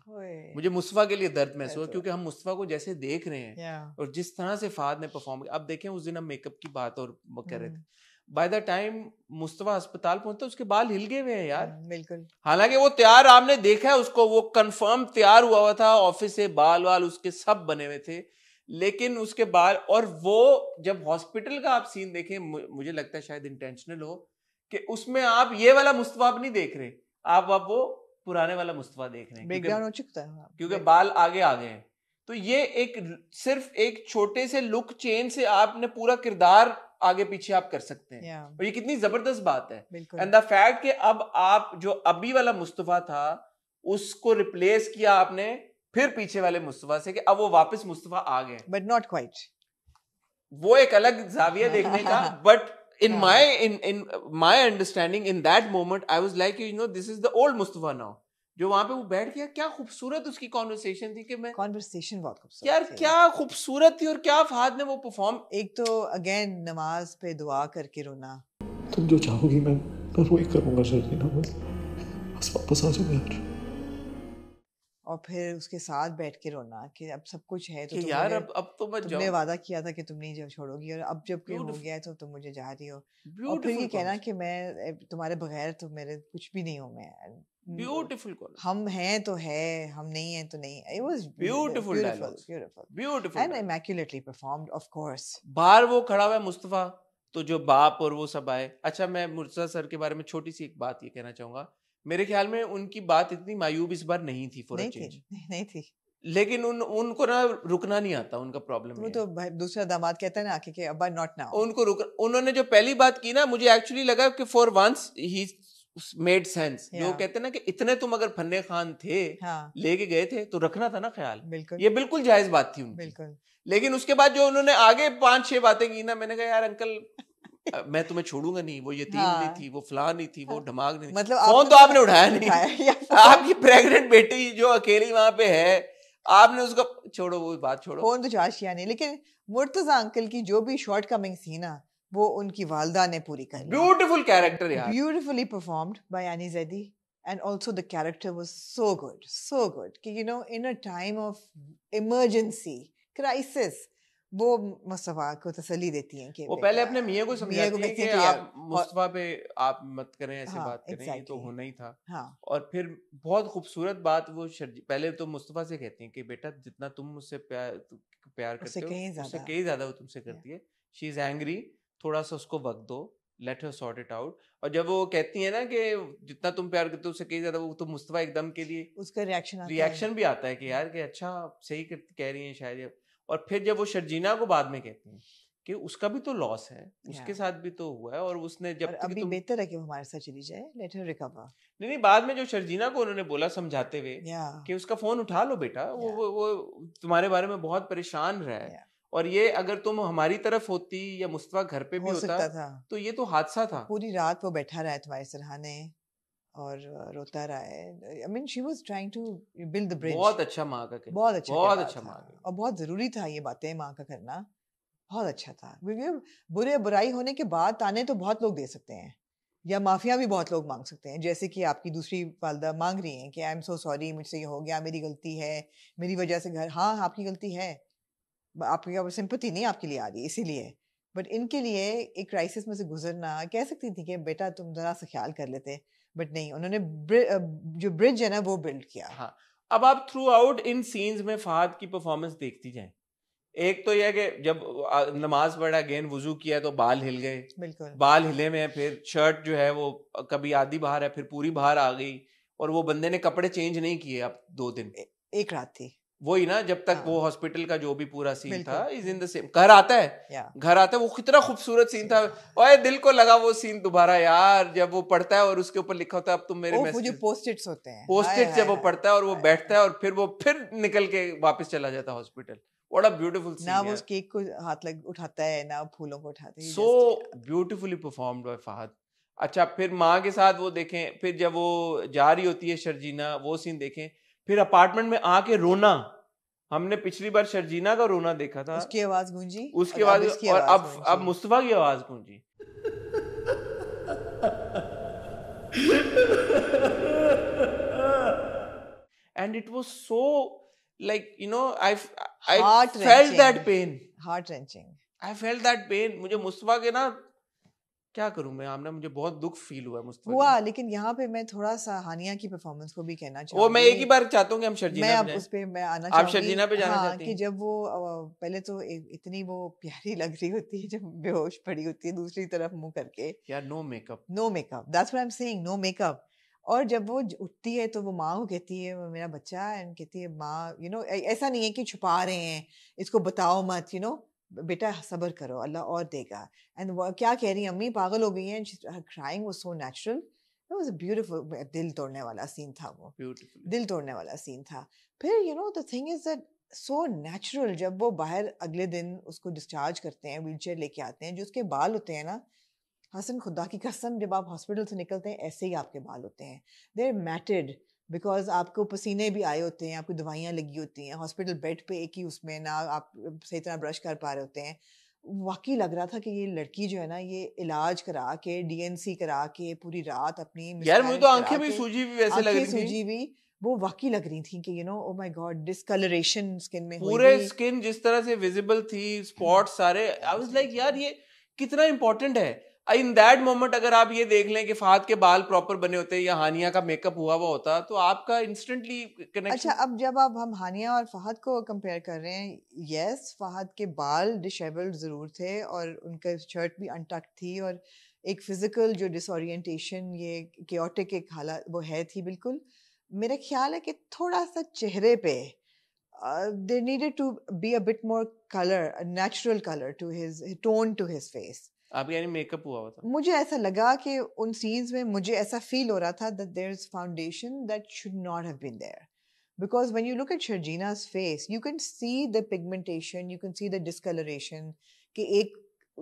मुझे मुस्तवा के लिए दर्द महसूस हुआ क्योंकि हम मुस्तवा को जैसे देख रहे हैं और जिस तरह से फाद ने परफॉर्म किया अब देखें उस दिन हम मेकअप की बात और कह रहे थे बाय द टाइम मुस्तवा अस्पताल पहुंचता उसके बाल हिल गए हुए हैं यार हम्म, बिल्कुल हालांकि वो तैयार आपने देखा है उसको वो कंफर्म तैयार हुआ हुआ था ऑफिस से बाल वाल उसके सब बने हुए थे लेकिन उसके बाल और वो जब हॉस्पिटल का आप सीन देखें मुझे लगता है शायद इंटेंशनल हो कि उसमें आप ये वाला मुस्तफा नहीं देख रहे आप अब वो पुराने वाला मुस्तफा देख रहे हैं क्योंकि बाल आगे आ गए हैं तो ये एक सिर्फ एक छोटे से लुक चेंज से आपने पूरा किरदार आगे पीछे आप कर सकते हैं yeah. और ये कितनी जबरदस्त बात है एंड द फैक्ट कि अब आप जो अभी वाला मुस्तफा था उसको रिप्लेस किया आपने फिर पीछे वाले मुस्तफा से कि अब वो वापस मुस्तफा आ गए बट नॉट क्वाइट वो एक अलग जाविया देखने का but in yeah. my in in my understanding in that moment i was like you know this is the old mustafa now जो वहां पे वो बैठ गया क्या खूबसूरत उसकी कॉन्वर्सेशन थी कि मैं कॉन्वर्सेशन बहुत खूबसूरत यार क्या खूबसूरत थी और क्या फहाद ने वो परफॉर्म एक तो अगेन नमाज पे दुआ करके रोना तुम जो चाहोगी मैं मैं वही करूंगा शर्जीना बस बस वापस आ जाओ यार और फिर उसके साथ बैठ के रोना कि अब सब कुछ है तो यार अब अब तो मैं तुमने वादा किया था कि तुम नहीं जब छोड़ोगी और अब जब हो गया है तो तुम मुझे जा रही हो और फिर ये कहना कि मैं तुम्हारे बगैर तो मेरे कुछ भी नहीं हूँ मैं ब्यूटीफुल हम हैं तो है हम नहीं हैं तो नहीं it was beautiful beautiful and immaculately performed of course बाहर वो खड़ा हुआ है मुस्तफा तो जो बाप और वो सब आए अच्छा मैं मुर्जा सर के बारे में छोटी सी एक बात ये कहना चाहूंगा मेरे ख्याल में उनकी बात इतनी मायूब इस बार नहीं थी फॉर चेंज नहीं थी लेकिन उन उनको ना रुकना नहीं आता उनका प्रॉब्लम वो तो दूसरा दामाद कहता है ना आके के नॉट नाउ उनको रुक उन्होंने जो पहली बात की ना मुझे एक्चुअली लगा कि for once he made sense जो कहते ना कि इतने तुम अगर फन्ने खान थे हाँ। लेके गए थे तो रखना था ना ख्याल बिल्कुल ये बिल्कुल जायज बात थी उनकी बिल्कुल लेकिन उसके बाद जो उन्होंने आगे पांच छह बातें की ना मैंने कहा यार अंकल मैं तुम्हें छोड़ूंगा नहीं वो यतीम हाँ। नहीं थी वो फला हाँ। नहीं थी वो धमाग नहीं मतलब फोन तो, तो आपने उठाया नहीं आपकी प्रेग्नेंट बेटी जो अकेली वहां पे है आपने उसको छोड़ो वो बात छोड़ो फोन तो चाशिया नहीं लेकिन मुर्तजा अंकल की जो भी शॉर्ट कमिंग थी ना वो उनकी वालदा ने पूरी कर ब्यूटीफुल कैरेक्टर यार ब्यूटीफुली परफॉर्म्ड बाय यानी Zaidi and also the character was so good so good कि you know in a time of emergency crisis वो मुस्तफ़ा को तसली देती हैं कि वो पहले अपने मियाँ को समझाती हैं कि आप मुस्तफ़ा पे आप मत करें ऐसे हाँ, बात करें exactly. ये तो होना ही था हाँ, और फिर बहुत खूबसूरत बात वो शर्जी पहले तो मुस्तफ़ा से कहती हैं कि बेटा जितना तुम मुझसे प्यार प्यार करते हो उससे कहीं ज़्यादा वो तुमसे करती है शी इज़ एंग्री थोड़ा सा उसको वक्त दो let her sort it out और जब वो कहती है ना कि जितना तुम प्यार करते हो उससे कहीं ज्यादा वो तो मुस्तफा एकदम के लिए उसका रिएक्शन रिएक्शन भी आता है कि यार कि अच्छा सही कह रही है शायद और फिर जब वो शर्जीना को बाद में कहती हैं कि उसका भी तो लॉस है उसके साथ भी तो हुआ है और उसने जब और अभी तो... बेहतर है कि वो हमारे साथ चली जाए लेट हर रिकवर नहीं नहीं बाद में जो शर्जीना को उन्होंने बोला समझाते हुए कि उसका फोन उठा लो बेटा वो वो, वो तुम्हारे बारे में बहुत परेशान रहा है और ये अगर तुम हमारी तरफ होती या मुस्तफा घर पे भी हो होता था। तो ये तो हादसा था पूरी रात वो बैठा रहा है तुम्हारे सरहाने और रोता रहा है I mean she was trying to build the bridge बहुत अच्छा माँ का बहुत अच्छा बहुत अच्छा माँ और बहुत ज़रूरी था ये बातें माँ का करना बहुत अच्छा था क्योंकि बुरे बुराई होने के बाद ताने तो बहुत लोग दे सकते हैं या माफ़िया भी बहुत लोग मांग सकते हैं जैसे कि आपकी दूसरी वालदा मांग रही हैं कि आई एम सो सॉरी मुझसे ये हो गया मेरी गलती है मेरी वजह से घर हाँ आपकी गलती है आपकी अब सिंपति नहीं आपके लिए आ रही इसीलिए बट इनके लिए एक क्राइसिस में से गुजरना कह सकती थी कि बेटा तुम ज़रा सा ख्याल कर लेते बट नहीं उन्होंने जो ब्रिज है ना वो बिल्ड किया हाँ अब आप थ्रू आउट इन सीन्स में फहद की परफॉर्मेंस देखती जाए एक तो यह कि जब नमाज पढ़ा गेंद वजू किया तो बाल हिल गए बिल्कुल बाल हिले में फिर शर्ट जो है वो कभी आधी बाहर है फिर पूरी बाहर आ गई और वो बंदे ने कपड़े चेंज नहीं किए अब दो दिन एक रात थी वही ना जब तक हाँ। वो हॉस्पिटल का जो भी पूरा सीन था इज इन द सेम घर आता है घर आता है वो कितना खूबसूरत सीन था ओए दिल को लगा वो सीन दोबारा यार जब वो पढ़ता है और उसके ऊपर लिखा होता है अब तुम मेरे वो जो पोस्टेट्स होते हैं पोस्टिट्स जब वो पढ़ता है और वो बैठता है और फिर वो फिर निकल के वापस चला जाता है हॉस्पिटल व्हाट ब्यूटीफुल सीन ना वो उस केक को हाथ लग उठाता है ना फूलों को उठाता है so beautifully performed by Fahad अच्छा फिर माँ के साथ वो देखें फिर जब वो जा रही होती है शर्जीना वो सीन देखें फिर अपार्टमेंट में आके रोना हमने पिछली बार शर्जीना का रोना देखा था उसकी आवाज गूंजी उसके बाद और अब अब मुस्तफा की आवाज गूंजी and it was so like you know I I felt that pain heart wrenching I felt that pain मुझे मुस्तफा के ना क्या करूं मैं आमना मुझे बहुत दुख फील हुआ मुझे हुआ लेकिन यहाँ पे मैं थोड़ा सा हानिया की परफॉर्मेंस को भी कहना चाहूँ मैं एक ही बार चाहता हूँ कि हम शर्जीना मैं आप उस पे मैं आना आप शर्जीना पे जाना हाँ, कि जब वो पहले तो इतनी वो प्यारी लग रही होती है जब बेहोश पड़ी होती है दूसरी तरफ मुंह करके यार no makeup no makeup that's what I am saying no makeup और जब वो उठती है तो वो माँ को कहती है मेरा बच्चा एंड कहती है माँ यू नो ऐसा नहीं है कि छुपा रहे हैं इसको बताओ मत यू नो बेटा सब्र करो अल्लाह और देगा एंड क्या कह रही अम्मी पागल हो गई हैं क्राइंग वो so natural was a beautiful दिल तोड़ने वाला सीन था वो दिल तोड़ने वाला सीन था फिर you know the thing is that so natural जब वो बाहर अगले दिन उसको डिस्चार्ज करते हैं व्हील चेयर लेके आते हैं जो उसके बाल होते हैं ना हसन खुदा की कसम जब आप हॉस्पिटल से निकलते हैं ऐसे ही आपके बाल होते हैं दे आर मैटेड बिकॉज आपको पसीने भी आए होते हैं आपको दवाइयाँ लगी होती हैं हॉस्पिटल बेड पे एक ही उसमें ना आप सही तरह ब्रश कर पा रहे होते हैं वाकई लग रहा था कि ये लड़की जो है ना ये इलाज करा के डीएनसी करा के पूरी रात अपनी यार मुझे तो आंखें भी सूजी भी वैसे लग रही थी सूजी भी वो वाकई लग रही थी कि you know oh my god discoloration skin में पूरे स्किन जिस तरह से विजिबल थी स्पॉट सारे आई वाज लाइक यार ये कितना इंपॉर्टेंट है इन दैट मोमेंट अगर आप ये देख लें कि फहद के बाल प्रॉपर बने होते या हानिया का मेकअप हुआ हुआ होता तो आपका इंस्टेंटली कनेक्शन अच्छा अब जब आप हम हानिया और फहद को कंपेयर कर रहे हैं यस फहद के बाल डिशेबल्ड ज़रूर थे और उनका शर्ट भी अनटक थी और एक फ़िज़िकल जो डिसोरियंटेशन ये क्योटिक एक हालात वो है थी बिल्कुल मेरा ख्याल है कि थोड़ा सा चेहरे पे there needed to be a bit more colour natural colour to his tone to his face आप यानी मेकअप हुआ हुआ था मुझे ऐसा लगा कि उन सीन्स में मुझे ऐसा फील हो रहा था that there is foundation that should not have been there because when you look at शर्जीनास face you can see the pigmentation you can see the discoloration कि एक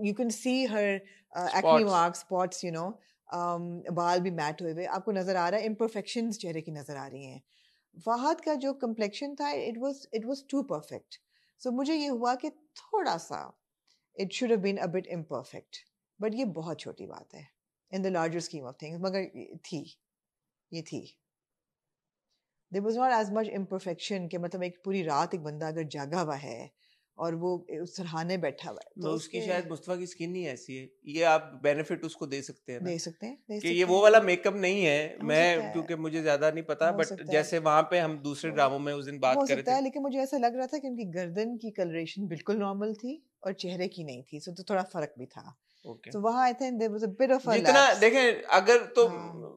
you can see her acne mark spots you know बाल भी mat हुए हुए आपको नजर आ रहा है इम्परफेक्शंस चेहरे की नजर आ रही हैं वाहद का जो कम्प्लेक्शन था it was it was too perfect so मुझे ये हुआ कि थोड़ा सा it should have been a bit imperfect but ये बहुत छोटी बात है in the larger scheme of things मगर थी ये थी there was not as much imperfection के मतलब एक पूरी रात एक बंदा अगर जागा हुआ है और वो उस सरहाने बैठा हुआ है तो, तो उसकी शायद मुस्तफा की स्किन नहीं ऐसी है ये आप बेनिफिट उसको दे सकते हैं दे सकते हैं दे कि सकते ये वो वाला मेकअप नहीं है मैं क्योंकि मुझे ज्यादा नहीं पता बट जैसे वहां पे हम दूसरे ड्रामों में उस दिन बात कर रहे थे लेकिन मुझे ऐसा लग रहा था कि उनकी गर्दन की कलरेशन बिल्कुल नॉर्मल थी और चेहरे की नहीं थी सो तो थोड़ा फर्क भी था तो वहाँ I think there was a bit off जितना देखें अगर तो हाँ।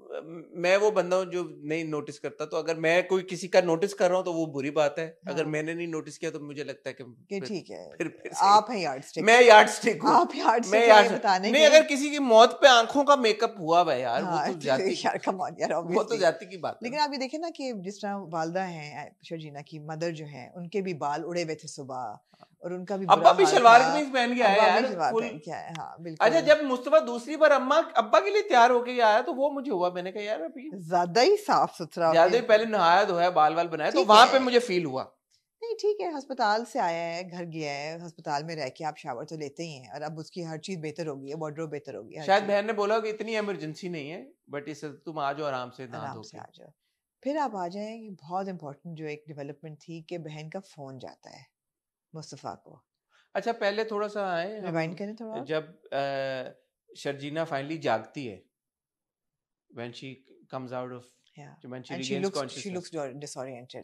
मैं वो बंदा हूँ जो नहीं नोटिस करता तो अगर मैं कोई किसी का नोटिस कर रहा हूँ तो वो बुरी बात है हाँ. अगर मैंने नहीं नोटिस किया तो मुझे लगता है कि ठीक है फिर, फिर आप हैं स्टिक मैं यार्ड स्टिक हूँ आप यार्डस्टिक मैं यार्ड स्टिक बताने नहीं अगर किसी की मौत पे आंखों का मेकअप हुआ है यार वो हाँ, तो जाती यार कमाल यार वो तो जाती की बात लेकिन आप ये देखें ना कि जिस तरह वालदा है शर्जीना की मदर जो है उनके भी बाल उड़े हुए थे सुबह हाँ। और उनका भी अब्बा भी शलवार कमीज पहन के आया है पहन के आया हाँ बिल्कुल अच्छा जब मुस्तफा दूसरी बार अम्मा अब्बा के लिए तैयार होके आया तो वो मुझे हुआ मैंने कहा यार अभी ज्यादा ही साफ सुथरा ज्यादा ही पहले नहाया धोया बाल बाल बनाया तो वहां पे मुझे फील हुआ नहीं ठीक है अस्पताल से आया है घर गया है अस्पताल में रह के आप शावर तो लेते ही हैं और अब उसकी हर चीज़ बेहतर होगी है बेहतर होगी शायद बहन ने बोला कि इतनी इमरजेंसी नहीं है बट इसे तुम आ जाओ आराम से आराम से आ जाओ फिर आप आ जाए बहुत इंपॉर्टेंट जो एक डेवलपमेंट थी कि बहन का फ़ोन जाता है मुस्तफ़ा को अच्छा पहले थोड़ा सा आए रिमाइंड करें थोड़ा जब शर्जीना फाइनली जागती है when she comes out of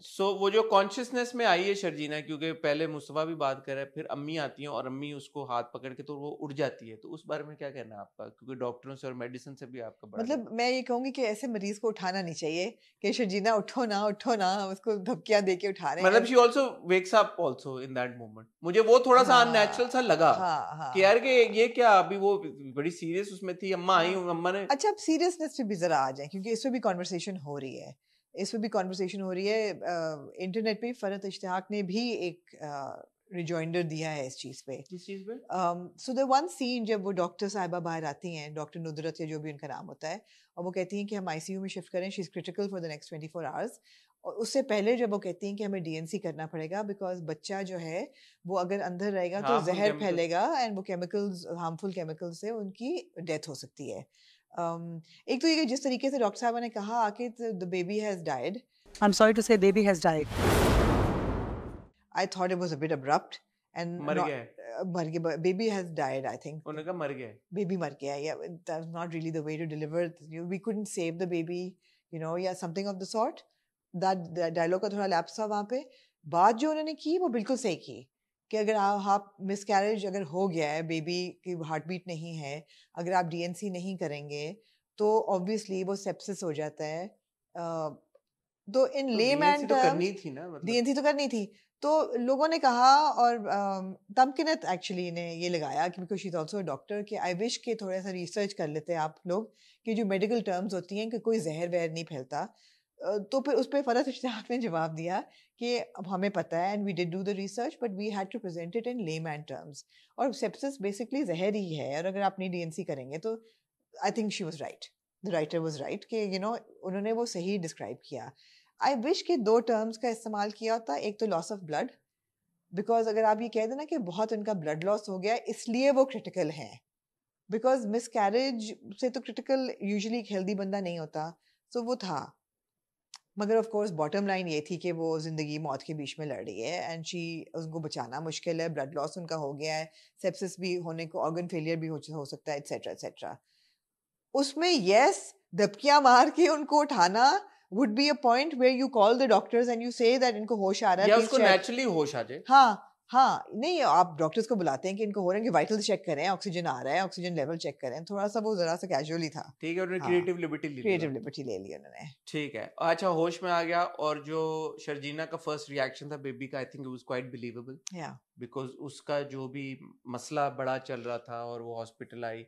so वो जो कॉन्शियसनेस में आई है शर्जीना क्योंकि पहले मुस्तफ़ा भी बात कर फिर अम्मी आती हैं और अम्मी उसको हाथ पकड़ के तो वो उड़ जाती है तो उस बारे में क्या कहना है आपका क्योंकि डॉक्टरों से और मेडिसिन से भी आपका मतलब मैं ये कि ऐसे मरीज को उठाना नहीं चाहिए कि शर्जीना उठो ना उठो ना उसको धमकियां दे उठा रहे मतलब she wakes up in that moment मुझे वो थोड़ा सा अननेचुरल हाँ। सा लगा हाँ, हाँ। कि यार ये क्या अभी वो बड़ी सीरियस उसमें थी अम्मा आई अम्मा ने अच्छा अब सीरियसनेस पे भी जरा आ जाए क्योंकि भी कॉन्वर्सेशन कन्वर्सेशन हो रही है इस पर भी कॉन्वर्सेशन हो रही है इंटरनेट पे फ़रत इश्तहाक ने भी एक रिजॉइंडर दिया है इस चीज़ पे जिस चीज़ पे सो द वन सीन जब वो डॉक्टर साहिबा बाहर आती हैं डॉक्टर नुदरत या जो भी उनका नाम होता है और वो कहती हैं कि हम आईसीयू में शिफ्ट करें she is critical for the next twenty four hours और उससे पहले जब वो कहती हैं कि हमें डीएनसी करना पड़ेगा बिकॉज बच्चा जो है वो अगर अंदर रहेगा तो जहर फैलेगा एंड वो केमिकल्स हार्मफुल केमिकल्स से उनकी डेथ हो सकती है Um, एक तो ये जिस तरीके से डॉक्टर साहब ने कहा कि the baby has died I am sorry to say baby has died I thought it was a bit abrupt and मर गया मर गए baby has died I think उन्होंने कहा मर गया बेबी मर गया या that was not really the way to deliver we couldn't save the baby you know या something of the sort that dialogue का थोड़ा लैप्स था वहां पे बात जो उन्होंने की वो बिल्कुल सही की कि अगर आप हाँ, मिस कैरेज अगर हो गया है बेबी की हार्ट बीट नहीं है अगर आप डीएनसी नहीं करेंगे तो ऑब्वियसली वो सेप्सिस हो जाता है uh, तो इन ले मैन तो, तो करनी थी ना मतलब डीएनसी तो करनी थी तो लोगों ने कहा और तमकिनत एक्चुअली ने ये लगाया कि because she is also doctor कि आई विश के थोड़ा सा रिसर्च कर लेते हैं आप लोग कि जो मेडिकल टर्म्स होती हैं कि कोई जहर वहर नहीं फैलता तो फिर उस पर फरत इश्तियाक ने जवाब दिया कि अब हमें पता है and we did do the research but we had to present it in layman terms और सेप्सिस बेसिकली जहर ही है और अगर आप एन सी करेंगे तो I think she was right the writer was right कि यू नो उन्होंने वो सही डिस्क्राइब किया आई विश के दो टर्म्स का इस्तेमाल किया होता एक तो लॉस ऑफ ब्लड बिकॉज अगर आप ये कह देना कि बहुत उनका ब्लड लॉस हो गया इसलिए वो क्रिटिकल हैं बिकॉज मिस कैरेज से तो क्रिटिकल यूजली एक हेल्दी बंदा नहीं होता सो so वो था मगर ऑफ कोर्स बॉटम लाइन ये थी कि वो ज़िंदगी मौत के बीच में लड़ रही है एंड शी उसको बचाना मुश्किल है ब्लड लॉस उनका हो गया है सेप्सिस भी होने को ऑर्गन फेलियर भी हो, हो सकता है एट्सेट्रा एट्सेट्रा उसमें यस धपकियाँ मार के उनको उठाना would be a point where you call the doctors and you say that इनको होश आ रहा है उसको naturally होश आ जाए हाँ हाँ नहीं आप डॉक्टर्स को बुलाते हैं कि इनको हो रहे हैं कि वाइटल चेक करें ऑक्सीजन आ रहा है ऑक्सीजन लेवल चेक करें थोड़ा सा वो जरा सा कैजुअली था ठीक है उन्होंने क्रिएटिव लिबर्टी ली क्रिएटिव लिबर्टी ले ली उन्होंने ठीक है अच्छा होश में आ गया और जो शर्जीना का फर्स्ट रिएक्शन था बेबी का I think was quite believable या बिकॉज उसका जो भी मसला बड़ा चल रहा था और वो hospital I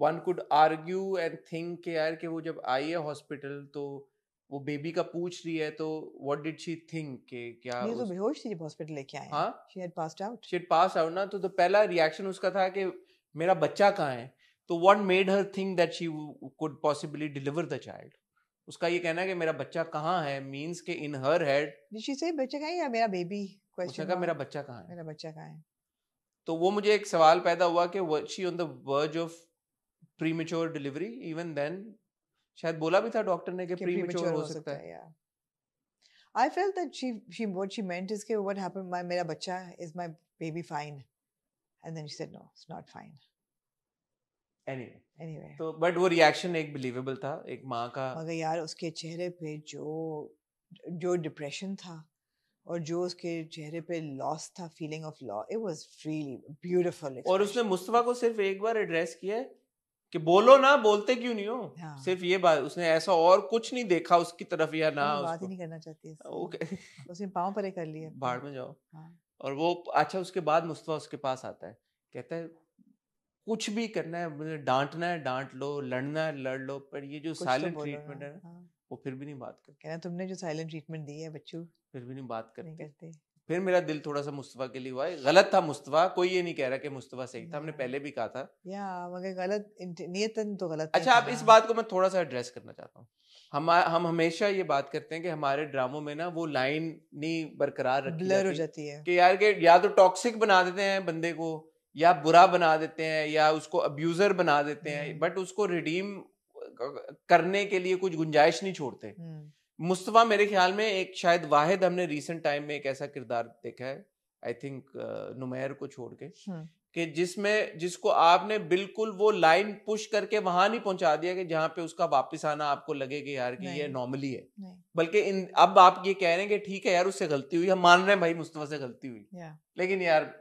one could argue and think के यार कि वो जब आई है हॉस्पिटल तो वो बेबी का पूछ रही है तो व्हाट डिड शी थिंक के क्या ये तो बेहोश थी जब हॉस्पिटल लेके आए हां she had passed out she had passed out ना तो द तो पहला रिएक्शन उसका था कि मेरा बच्चा कहाँ है तो what made her think that she could possibly deliver the child उसका ये कहना है कि मेरा बच्चा कहाँ है मींस के in her head did she say बच्चा कहाँ है या मेरा बेबी क्वेश्चन का मेरा बच्चा कहाँ है मेरा बच्चा कहाँ है तो वो मुझे एक सवाल पैदा हुआ कि she on the verge of premature delivery even then शायद बोला भी था डॉक्टर ने कि प्रीमेच्योर हो सकता है I fell that she she what she meant is कि व्हाट हैपेंड माय मेरा बच्चा is my baby fine and then she said no it's not fine anyway anyway तो बट वो रिएक्शन एक बिलीवेबल था एक माँ का मगर यार उसके चेहरे पे जो जो डिप्रेशन था और जो उसके चेहरे पे लॉस था feeling of loss it was really beautiful और उसने मुस्तफा को सिर्फ एक बार एड्रेस किया कि बोलो ना बोलते क्यों नहीं हो हाँ। सिर्फ ये बात उसने ऐसा और कुछ नहीं देखा उसकी तरफ या ना बात ही नहीं करना चाहती ओके उसने पाँव परे कर लिए बाढ़ में जाओ हाँ। और वो अच्छा उसके बाद मुस्तफ़ा उसके पास आता है कहता है कुछ भी करना है मुझे डांटना है डांट लो लड़ना है लड़ लो पर ये जो साइलेंट तो ट्रीटमेंट है हाँ। वो फिर भी नहीं बात करते तुमने जो साइलेंट ट्रीटमेंट दी है बच्चों फिर भी नहीं बात करते फिर मेरा दिल थोड़ा सा मुस्तफ़ा के लिए हुआ गलत था मुस्तफ़ा कोई ये नहीं कह रहा कि मुस्तफ़ा सही था हमने पहले भी कहा था या मगर गलत नियतन तो गलत अच्छा आप इस बात को मैं थोड़ा सा एड्रेस करना चाहता हूँ हम हम हमेशा ये बात करते हैं कि हमारे ड्रामों में ना वो लाइन नहीं बरकरार ब्लर हो जाती है कि यार के या तो टॉक्सिक बना देते हैं बंदे को या बुरा बना देते हैं या उसको अब्यूजर बना देते हैं बट hmm. उसको रिडीम करने के लिए कुछ गुंजाइश नहीं छोड़ते hmm. मुस्तफ़ा मेरे ख्याल में एक शायद वाहिद हमने रिसेंट टाइम में एक ऐसा किरदार देखा है आई थिंक नुमैर को छोड़ के हम्म। कि जिसमें जिसको आपने बिल्कुल वो लाइन पुश करके वहां नहीं पहुंचा दिया कि जहां पे उसका वापस आना आपको लगे कि यार कि ये नॉर्मली है बल्कि अब आप ये कह रहे हैं कि ठीक है यार उससे गलती हुई हम मान रहे हैं भाई मुस्तफ़ा से गलती हुई लेकिन यार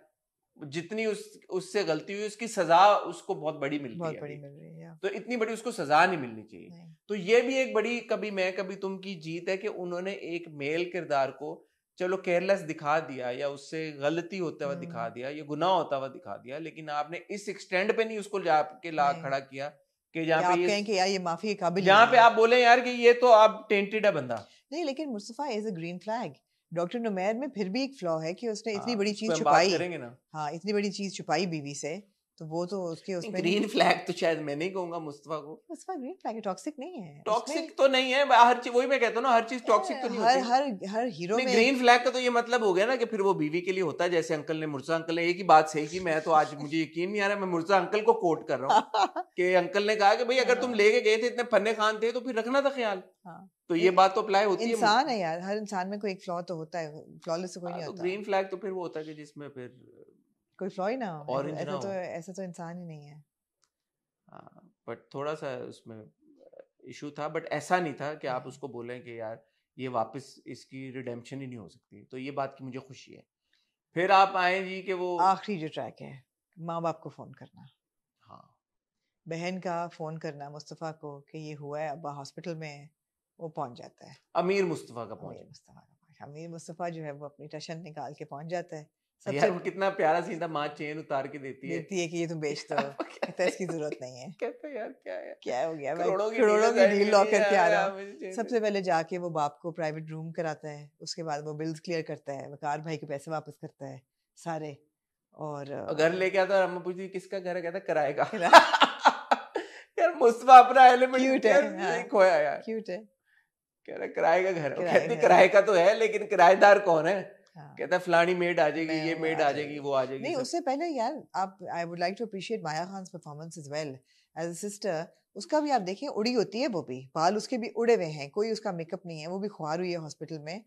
जितनी उस उससे गलती हुई उसकी सजा उसको बहुत बड़ी मिल बहुत बड़ी मिल रही है तो इतनी बड़ी उसको सजा नहीं मिलनी चाहिए तो ये भी एक बड़ी कभी मैं कभी तुम की जीत है कि उन्होंने एक मेल किरदार को चलो केयरलेस दिखा दिया या उससे गलती होता हुआ दिखा हम्म। दिया या गुनाह होता हुआ दिखा दिया लेकिन आपने इस एक्सटेंड पे नहीं उसको जाके ला खड़ा किया कि जहाँ पे कहें कि यार ये माफी काबिल जहाँ पे आप बोले यार कि ये तो आप टेंटेड है बंदा नहीं लेकिन Mustafa is a green flag doctor Numair में फिर भी एक फ्लॉ है कि उसने इतनी हाँ, बड़ी चीज छुपाई हाँ इतनी बड़ी चीज छुपाई बीवी से तो वो तो उसके उसमें ग्रीन फ्लैग तो शायद मैं नहीं कहूंगा मुस्तफा को मुस्तफा ग्रीन फ्लैग टॉक्सिक नहीं है टॉक्सिक तो नहीं है हर चीज वही मैं कहता हूँ ना हर चीज टॉक्सिक तो नहीं हर हर हर हीरो में ग्रीन फ्लैग का तो ये मतलब हो गया ना कि फिर वो बीवी के लिए होता है जैसे अंकल ने मुर्सा अंकल ने एक ही बात सही की मैं तो आज मुझे यकीन नहीं आ रहा मैं मुर्सा अंकल को कोट कर रहा हूँ कि अंकल ने कहा कि भाई अगर तुम हाँ। लेके गए थे इतने पन्ने खान थे तो फिर रखना था ख्याल हाँ, तो ये बात तो अप्लाई होती है इंसान है यार हर इंसान में कोई एक फ्लॉ तो होता है फ्लॉलेस कोई हाँ, नहीं तो होता ग्रीन फ्लैग तो फिर वो होता है जिसमें फिर कोई फ्लॉ ना हो ऐसा तो ऐसा तो इंसान ही नहीं है बट हाँ, थोड़ा सा उसमें इशू था बट ऐसा नहीं था कि आप हम्म। उसको बोलें कि यार ये वापस इसकी रिडेम्पशन ही नहीं हो सकती तो ये बात की मुझे खुशी है फिर आप आए जी कि वो आखिरी जो ट्रैक है माँ बाप को फ़ोन करना हाँ बहन का फ़ोन करना मुस्तफ़ा को कि ये हुआ है अब हॉस्पिटल में वो पहुंच जाता है अमीर मुस्तफ़ा का पहुंच अमीर मुस्तफ़ा का पहुँच अमीर मुस्तफ़ा जो है वो अपनी टशन निकाल के पहुंच जाता है सब यार वो कितना प्यारा सीन था माँ चेन उतार के देती है देती है कि ये तुम बेच दो तो इसकी जरूरत नहीं है कहता यार क्या है क्या हो गया करोड़ों की करोड़ों की डील लॉक करके आ रहा हाँ, सबसे पहले जाके वो बाप को प्राइवेट रूम कराता है उसके बाद वो बिल्स क्लियर करता है वकार भाई के पैसे वापस करता है सारे और घर लेके आता है अम्मा पूछती किसका घर है कहता किराए का यार मुस्तफा अपना एलिमेंट क्यूट है हाँ। खोया यार क्यूट है कह रहा किराए का घर कहती किराए का तो है लेकिन किराएदार कौन है हाँ। कहता है फलानी मेड आ जाएगी ये मेड आ जाएगी वो आ जाएगी नहीं उससे पहले यार आप I would like to appreciate Maya Khan performance is well as a sister उसका भी आप देखें उड़ी होती है वो भी बाल उसके भी उड़े हुए हैं कोई उसका मेकअप नहीं है वो भी खुआर हुई है हॉस्पिटल में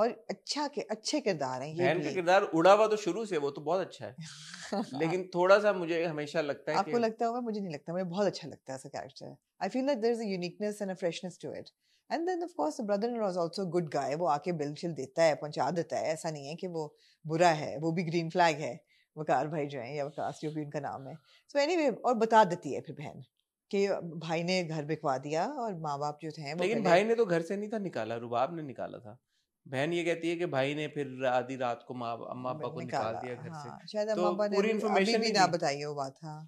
और अच्छा के अच्छे किरदार हैं बहन का किरदार उड़ा हुआ तो शुरू से वो तो बहुत अच्छा है लेकिन थोड़ा सा मुझे हमेशा लगता है आपको लगता होगा मुझे नहीं लगता मुझे बहुत अच्छा लगता है ऐसा character I feel that there is a uniqueness and a freshness to it and then of course brother in laws also good guy वो आके बिल शिल देता है पहुंचा देता है ऐसा नहीं है कि वो बुरा है वो भी ग्रीन फ्लैग है वकार भाई जो है या वकास जो भी उनका नाम है सो एनी वे और बता देती है फिर बहन कि भाई ने घर बिकवा दिया और माँ बाप जो थे लेकिन भाई ने तो घर से नहीं था निकाला रुबाब ने निकाला था बहन ये कहती है कि भाई ने फिर आधी रात को माँ अम्मा पापा को निकाल दिया घर हाँ, से शायद तो पूरी इन्फॉर्मेशन भी ना बताई हो बात हाँ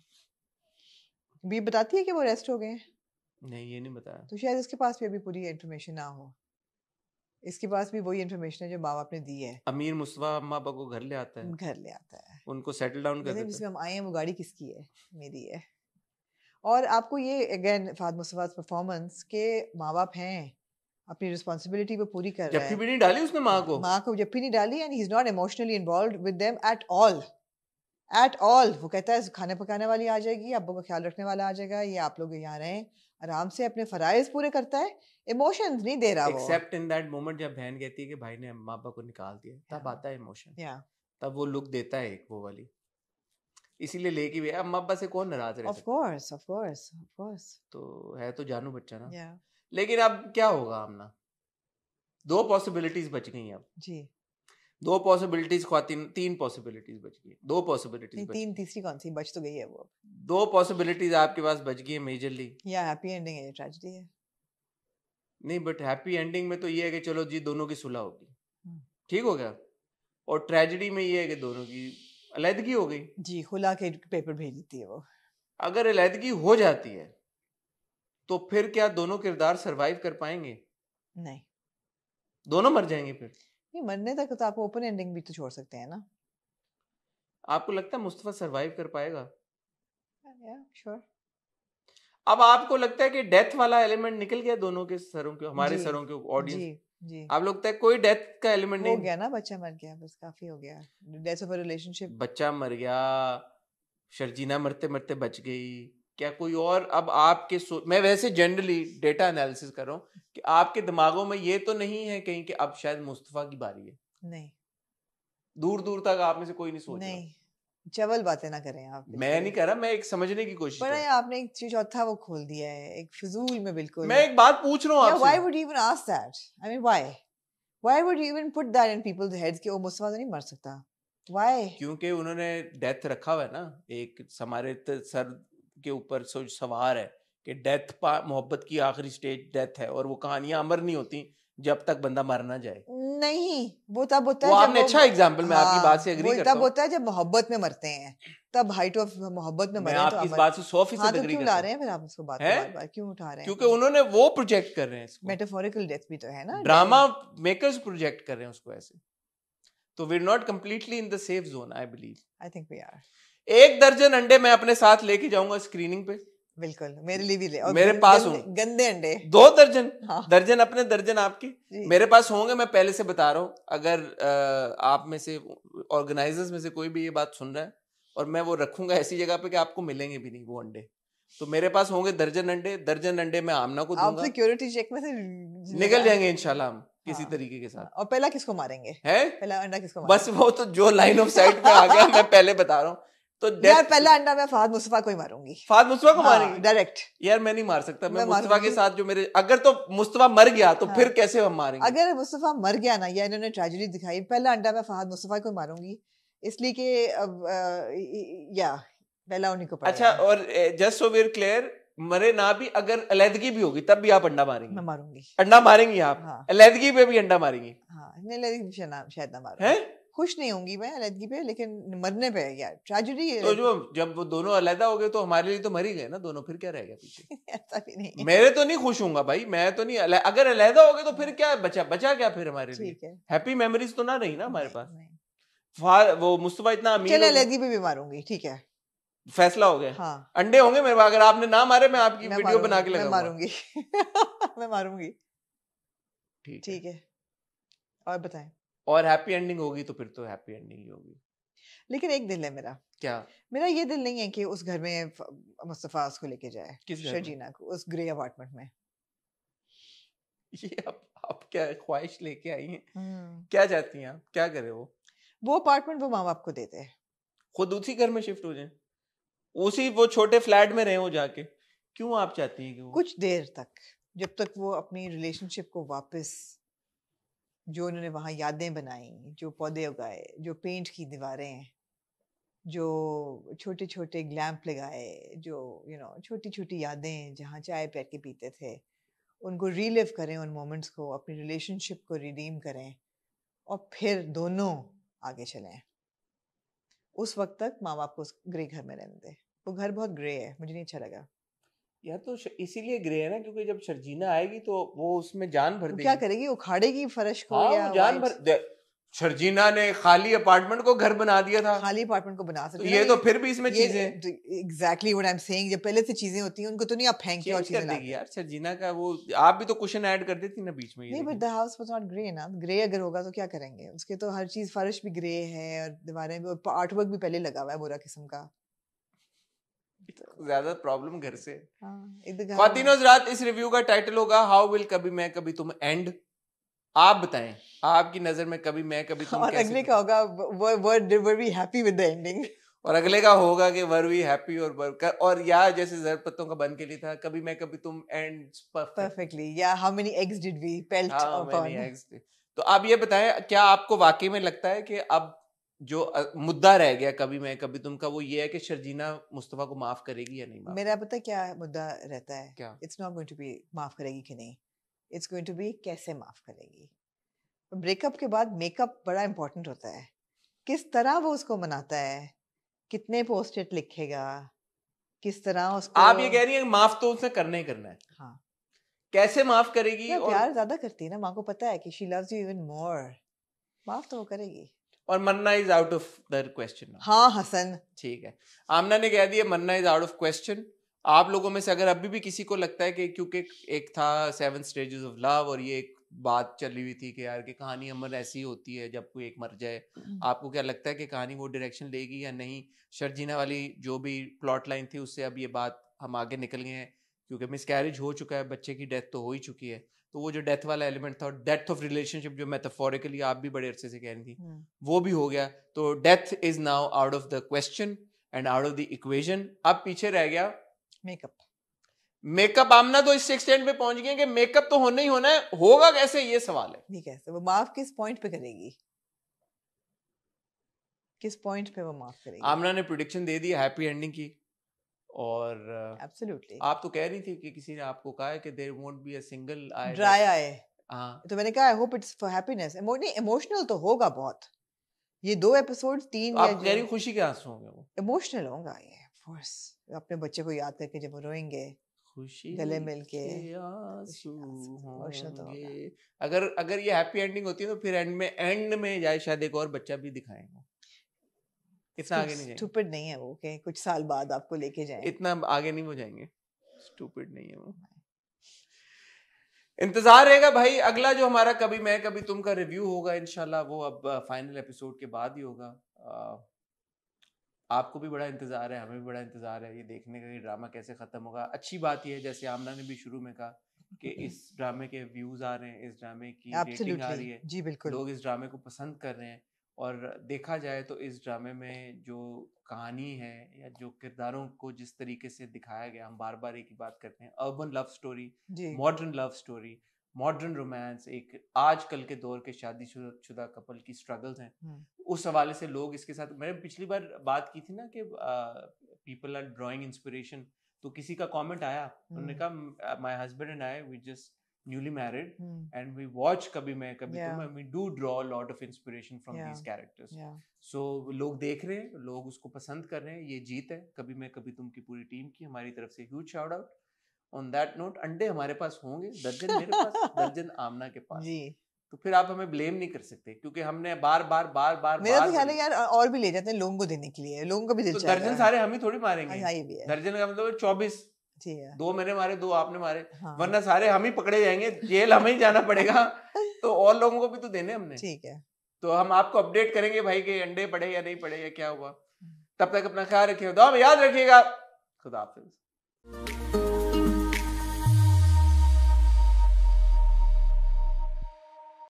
भी बताती है कि वो रेस्ट हो गए नहीं ये नहीं बताया तो शायद इसके पास भी अभी पूरी इन्फॉर्मेशन ना हो इसके पास भी वही इन्फॉर्मेशन है जो माँ बाप ने दी है अमीर मुस्वा माँ बाप को घर ले आता है घर ले आता है उनको सेटल डाउन कर जिसमें हम आए हैं वो गाड़ी किसकी है मेरी है और आपको ये अगेन फाद मुस्तफा परफॉर्मेंस के माँ बाप हैं अपनी रिस्पॉन्सिबिलिटी वो पूरी कर रहा है भी नहीं डाली उसने माँ को माँ को जब भी नहीं डाली and he is not emotionally involve with them at all at all वो कहता है खाने पकाने वाली आ जाएगी अब्बू का ख्याल रखने वाला आ जाएगा ये आप लोग यहाँ रहें आराम से अपने फराइज पूरे करता है इमोशंस नहीं दे रहा एक्सेप्ट इन दैट मोमेंट जब बहन कहती है कि भाई ने माँ बाप को निकाल दिया yeah. तब आता है इमोशन yeah. तब वो लुक देता है एक वो वाली इसीलिए लेके भी अब माँ बाप से कौन नाराज रहे course of course of course of है तो जानू बच्चा ना yeah. लेकिन अब क्या होगा आमना दो पॉसिबिलिटीज बच गई अब जी दो पॉसिबिलिटीज खातिन तीन पॉसिबिलिटीज बच गई दो पॉसिबिलिटीज तीन तीसरी कौन सी बच तो गई है वो दो पॉसिबिलिटीज आपके पास बच गई है मेजरली या हैप्पी एंडिंग है ट्रेजेडी है नहीं बट हैप्पी एंडिंग में तो ये है कि चलो जी दोनों की सुलह होगी हम्म। ठीक हो गया और ट्रेजेडी में ये है कि दोनों की अलहदगी हो गई जी खुला के पेपर भेज देती है वो अगर अलहदगी हो जाती है तो फिर क्या दोनों किरदार सरवाइव कर पाएंगे नहीं दोनों मर जाएंगे फिर नहीं मरने तक तो आप ओपन एंडिंग भी तो छोड़ सकते हैं ना आपको लगता है मुस्तफा सरवाइव कर पाएगा या श्योर अब आपको लगता है कि डेथ वाला एलिमेंट निकल गया दोनों के सरों के हमारे सरों के ऑडियंस जी आप लोग तक कोई डेथ का एलिमेंट नहीं हो गया ना बच्चा मर गया बस काफी हो गया डेथ ऑफ रिलेशनशिप बच्चा मर गया शर्जीना मरते मरते बच गई क्या कोई और अब आपके मैं वैसे जनरली डेटा एनालिसिस कर रहा हूँ कि आपके दिमागों में ये तो नहीं है कहीं कि अब शायद मुस्तफ़ा की बारी है नहीं दूर दूर तक आप में से कोई नहीं सोच नहीं चवल बातें ना करें आप मैं नहीं कर रहा मैं एक समझने की कोशिश पर आपने एक चीज चौथा वो खोल दिया है एक फिजूल में बिल्कुल मैं एक बात पूछ रहा हूँ आपसे why would you even ask that I mean why why would you even put that in people's heads कि वो मुस्तफा तो नहीं मर सकता व्हाई क्योंकि उन्होंने डेथ रखा हुआ है ना एक समारित सर के ऊपर सवार है कि डेथ पा मोहब्बत की आखिरी स्टेज डेथ है और वो कहानियां अमर नहीं होती जब तक बंदा मर ना जाए नहीं वो तब होता है आपने अच्छा एग्जांपल मैं आपकी बात से एग्री हाँ, करता हूं तब होता है जब मोहब्बत में मरते हैं तब हाइट ऑफ मोहब्बत में मरे तो इस बात से 100 एग्री करते हैं क्यों एग्री रहे हैं फिर आप उसको बात बार-बार क्यों उठा रहे हैं क्योंकि उन्होंने वो प्रोजेक्ट कर रहे हैं इसको मेटाफोरिकल डेथ भी तो है ना ड्रामा मेकर्स प्रोजेक्ट कर रहे हैं उसको ऐसे तो we are not completely in the safe zone I believe I think we are एक दर्जन अंडे मैं अपने साथ लेके जाऊंगा स्क्रीनिंग पे बिल्कुल मेरे लिए भी ले और मेरे पास होंगे गंदे अंडे दो दर्जन हाँ। दर्जन अपने दर्जन आपके मेरे पास होंगे मैं पहले से बता रहा हूँ अगर आ, आप में से ऑर्गेनाइजर्स में से कोई भी ये बात सुन रहा है और मैं वो रखूंगा ऐसी जगह पे कि आपको मिलेंगे भी नहीं वो अंडे तो मेरे पास होंगे दर्जन अंडे दर्जन अंडे मैं आमना को दूंगा सिक्योरिटी चेक में से निकल जाएंगे इनशाला हम किसी हाँ, तरीके के साथ और पहला किसको मारेंगे है पहला अंडा किसको मारेंगे? बस वो तो जो लाइन ऑफ साइट पे आ गया मैं पहले बता रहा हूँ तो यार पहला अंडा मैं फहद मुस्तफा को ही मारूंगी फहद मुस्तफा को हाँ, डायरेक्ट यार मैं नहीं मार सकता मैं, मुस्तफा के साथ जो मेरे अगर तो मुस्तफा मर गया तो हाँ। फिर कैसे हम मारेंगे अगर मुस्तफा मर गया ना या इन्होंने ट्रेजेडी दिखाई पहला अंडा मैं फहद मुस्तफा को मारूंगी इसलिए कि अब या पहला उन्हीं को अच्छा और जस्ट सो वेर क्लियर मरे ना भी अगर अलहदगी भी होगी तब भी आप अंडा मारेंगे मैं मारूंगी अंडा मारेंगी आप हाँ। अलहदगी पे भी अंडा मारेंगी हाँ नहीं अलहदगी शायद ना मारूं हैं खुश नहीं होंगी मैं अलहदगी पे लेकिन मरने पे यार ट्रेजिडी तो जो जब वो दोनों अलहदा हो गए तो हमारे लिए तो मर ही गए ना दोनों फिर क्या रह गया पीछे ऐसा भी नहीं मेरे तो नहीं खुश हूँ भाई मैं तो नहीं अले, अगर अलहदा हो गए तो फिर क्या बचा बचा क्या फिर हमारे लिए हैप्पी मेमोरीज तो ना रही ना हमारे पास वो मुस्तफा इतना अमीर अलहदगी पे भी मारूंगी ठीक है फैसला हो गया हाँ। अंडे होंगे मेरे पास अगर आपने ना मारे मैं आपकी मैं वीडियो बना के मैं मारूंगी मैं मारूंगी ठीक है और बताएं और हैप्पी एंडिंग होगी तो फिर तो हैप्पी एंडिंग ही होगी लेकिन एक दिल है मेरा क्या मेरा ये दिल नहीं है कि उस घर में मुस्तफ़ा उसको लेके जाए शर्जीना को उस ग्रे अपार्टमेंट में ये आप, आप क्या ख्वाहिश लेके आई हैं हम्म। क्या चाहती हैं आप क्या कर रहे हो वो अपार्टमेंट वो माँ बाप को देते हैं खुद उसी घर में शिफ्ट हो जाए उसी वो छोटे फ्लैट में रहे हो जाके क्यों आप चाहती हैं कि वो कुछ देर तक जब तक वो अपनी रिलेशनशिप को वापस जो उन्होंने वहाँ यादें बनाई जो पौधे उगाए जो पेंट की दीवारें जो छोटे छोटे ग्लैम्प लगाए जो यू नो छोटी छोटी यादें जहाँ चाय पैर के पीते थे उनको रीलिव करें उन मोमेंट्स को अपनी रिलेशनशिप को रिडीम करें और फिर दोनों आगे चलें उस वक्त तक माँ बाप को उस ग्रे घर में रहने दें वो घर बहुत ग्रे है मुझे नहीं अच्छा लगा या तो इसीलिए ग्रे है ना क्योंकि जब शर्जीना आएगी तो वो उसमें जान भर देगी क्या करेगी उखाड़ेगी फर्श को हाँ, या जान भर शर्जीना ने खाली अपार्टमेंट को घर बना दिया था खाली अपार्टमेंट को बना सकते तो ये तो फिर भी इसमें चीजें exactly what I am saying जब पहले से चीजें होती हैं उनको तो नहीं आप फेंक के और चीजें देगी यार शर्जीना का वो आप भी तो कुशन ऐड कर देती ना बीच में नहीं but the house was not grey ना ग्रे अगर होगा तो क्या करेंगे उसके तो हर चीज फर्श भी ग्रे है और दीवारें भी और वर्क भी पहले लगा हुआ है बुरा किस्म का ज्यादा प्रॉब्लम घर से खातिनोज हाँ, रात इस रिव्यू का टाइटल होगा हाउ विल कभी मैं कभी तुम एंड आप बताएं आपकी नजर में कभी मैं कभी तुम और अगले का होगा were were we happy with the ending और अगले का होगा कि वर वी हैप्पी और वर कर और या जैसे जरपतों का बन के लिए था कभी मैं कभी तुम एंड परफेक्टली या how many eggs did we pelt how many eggs तो आप ये बताएं क्या आपको वाकई में लगता है कि अब जो मुद्दा रह गया कभी मैं कभी तुम का वो ये है कि शर्जीना मुस्तफा को माफ करेगी या नहीं मेरा पता क्या मुद्दा रहता है क्या it's not going to be माफ करेगी कि नहीं इट्स गोइंग टू बी कैसे माफ करेगी ब्रेकअप के बाद मेकअप बड़ा इम्पोर्टेंट होता है किस तरह वो उसको मनाता है कितने पोस्टेट लिखेगा किस तरह उसको आप ये कह रही हैं माफ तो उसने करना ही करना है हाँ कैसे माफ करेगी और... प्यार ज्यादा करती है ना माँ को पता है कि she loves you even more माफ तो वो करेगी और Manna is out of the question हाँ हसन ठीक है आमना ने कह दिया Manna is out of question आप लोगों में से अगर अभी भी किसी को लगता है कि क्योंकि एक था सेवन स्टेजेस ऑफ लव और ये एक बात चली हुई थी कि यार कि कहानी अमर ऐसी होती है जब कोई एक मर जाए हम्म। आपको क्या लगता है कि कहानी वो डायरेक्शन लेगी या नहीं शर्जीना वाली जो भी प्लॉट लाइन थी उससे अब ये बात हम आगे निकल गए हैं क्योंकि मिस मिसकैरेज हो चुका है बच्चे की डेथ तो हो ही चुकी है तो वो जो डेथ वाला एलिमेंट था डेथ ऑफ रिलेशनशिप जो मेथाफोरिकली आप भी बड़े अरसे से कह रही थी hmm. वो भी हो गया तो death is now out of the question and out of the equation अब पीछे रह गया मेकअप मेकअप आमना तो इस एक्सटेंड पे पहुंच गए कि मेकअप तो होना ही होना है होगा कैसे ये सवाल है नहीं कैसे तो वो माफ किस पॉइंट पे करेगी किस पॉइंट पे वो माफ करेगी आमना ने प्रोडिक्शन दे दी हैप्पी एंडिंग की और Absolutely. आप तो कह रही थी कि किसी ने आपको कहा है कि there won't be a single eye dry eye हाँ तो मैंने कहा I hope it's for happiness emotional तो होगा बहुत ये दो एपिसोड तीन आप कह रही खुशी के आंसू होंगे वो इमोशनल होगा ये कोर्स अपने बच्चे को याद करके जब रोएंगे खुशी गले मिलके तो अगर अगर ये हैप्पी एंडिंग होती है तो फिर एंड में एंड में जाए शायद एक और बच्चा भी दिखाएंगे इतना आगे नहीं जाएंगे स्टूपिड नहीं है वो के कुछ साल बाद आपको लेके जाएंगे इतना आगे नहीं हो जाएंगे स्टूपिड नहीं है वो इंतजार रहेगा भाई अगला जो हमारा कभी मैं कभी तुम का रिव्यू होगा इनशाला वो अब फाइनल एपिसोड के बाद ही होगा आपको भी बड़ा इंतजार है हमें भी बड़ा इंतजार है ये देखने का ये ड्रामा कैसे खत्म होगा अच्छी बात यह है जैसे आमना ने भी शुरू में कहा कि इस ड्रामे के व्यूज आ रहे हैं इस ड्रामे की रेटिंग आ रही है जी बिल्कुल लोग इस ड्रामे को पसंद कर रहे हैं और देखा जाए तो इस ड्रामे में जो कहानी है या जो किरदारों को जिस तरीके से दिखाया गया हम बार बार एक ही बात करते हैं urban love story modern love story modern romance एक आजकल के दौर के शादी शुदा कपल की स्ट्रगल्स हैं हम्म। उस हवाले से लोग इसके साथ मैंने पिछली बार बात की थी ना कि पीपल आर ड्राइंग इंस्पिरेशन तो किसी का कमेंट आया उन्होंने हम्म। कहा my husband and I we just newly married mm. and we watch kabhi main kabhi yeah. tum and we do draw a lot of inspiration from yeah. these characters yeah. so लोग देख रहे हैं लोग उसको पसंद कर रहे हैं ये जीत है कभी मैं कभी तुम की पूरी टीम की हमारी तरफ से huge shout out on that note अंडे हमारे पास होंगे दर्जन मेरे पास दर्जन आमना के पास जी तो फिर आप हमें ब्लेम नहीं कर सकते क्योंकि हमने बार बार बार बार मेरा तो बार तो ख्याल है यार और भी ले जाते हैं लोगों को देने के लिए लोगों को भी तो दर्जन सारे हम ही थोड़ी मारेंगे हाँ, हाँ, दर्जन का मतलब चौबीस हाँ। दो मैंने मारे दो आपने मारे हाँ। वरना सारे हम ही पकड़े जाएंगे जेल हमें ही जाना पड़ेगा तो और लोगों को भी तो देने हमने ठीक है तो हम आपको अपडेट करेंगे भाई के अंडे पड़े या नहीं पड़े या क्या हुआ हम्म। तब तक अपना ख्याल रखिए याद रखिएगा खुदा हाफिज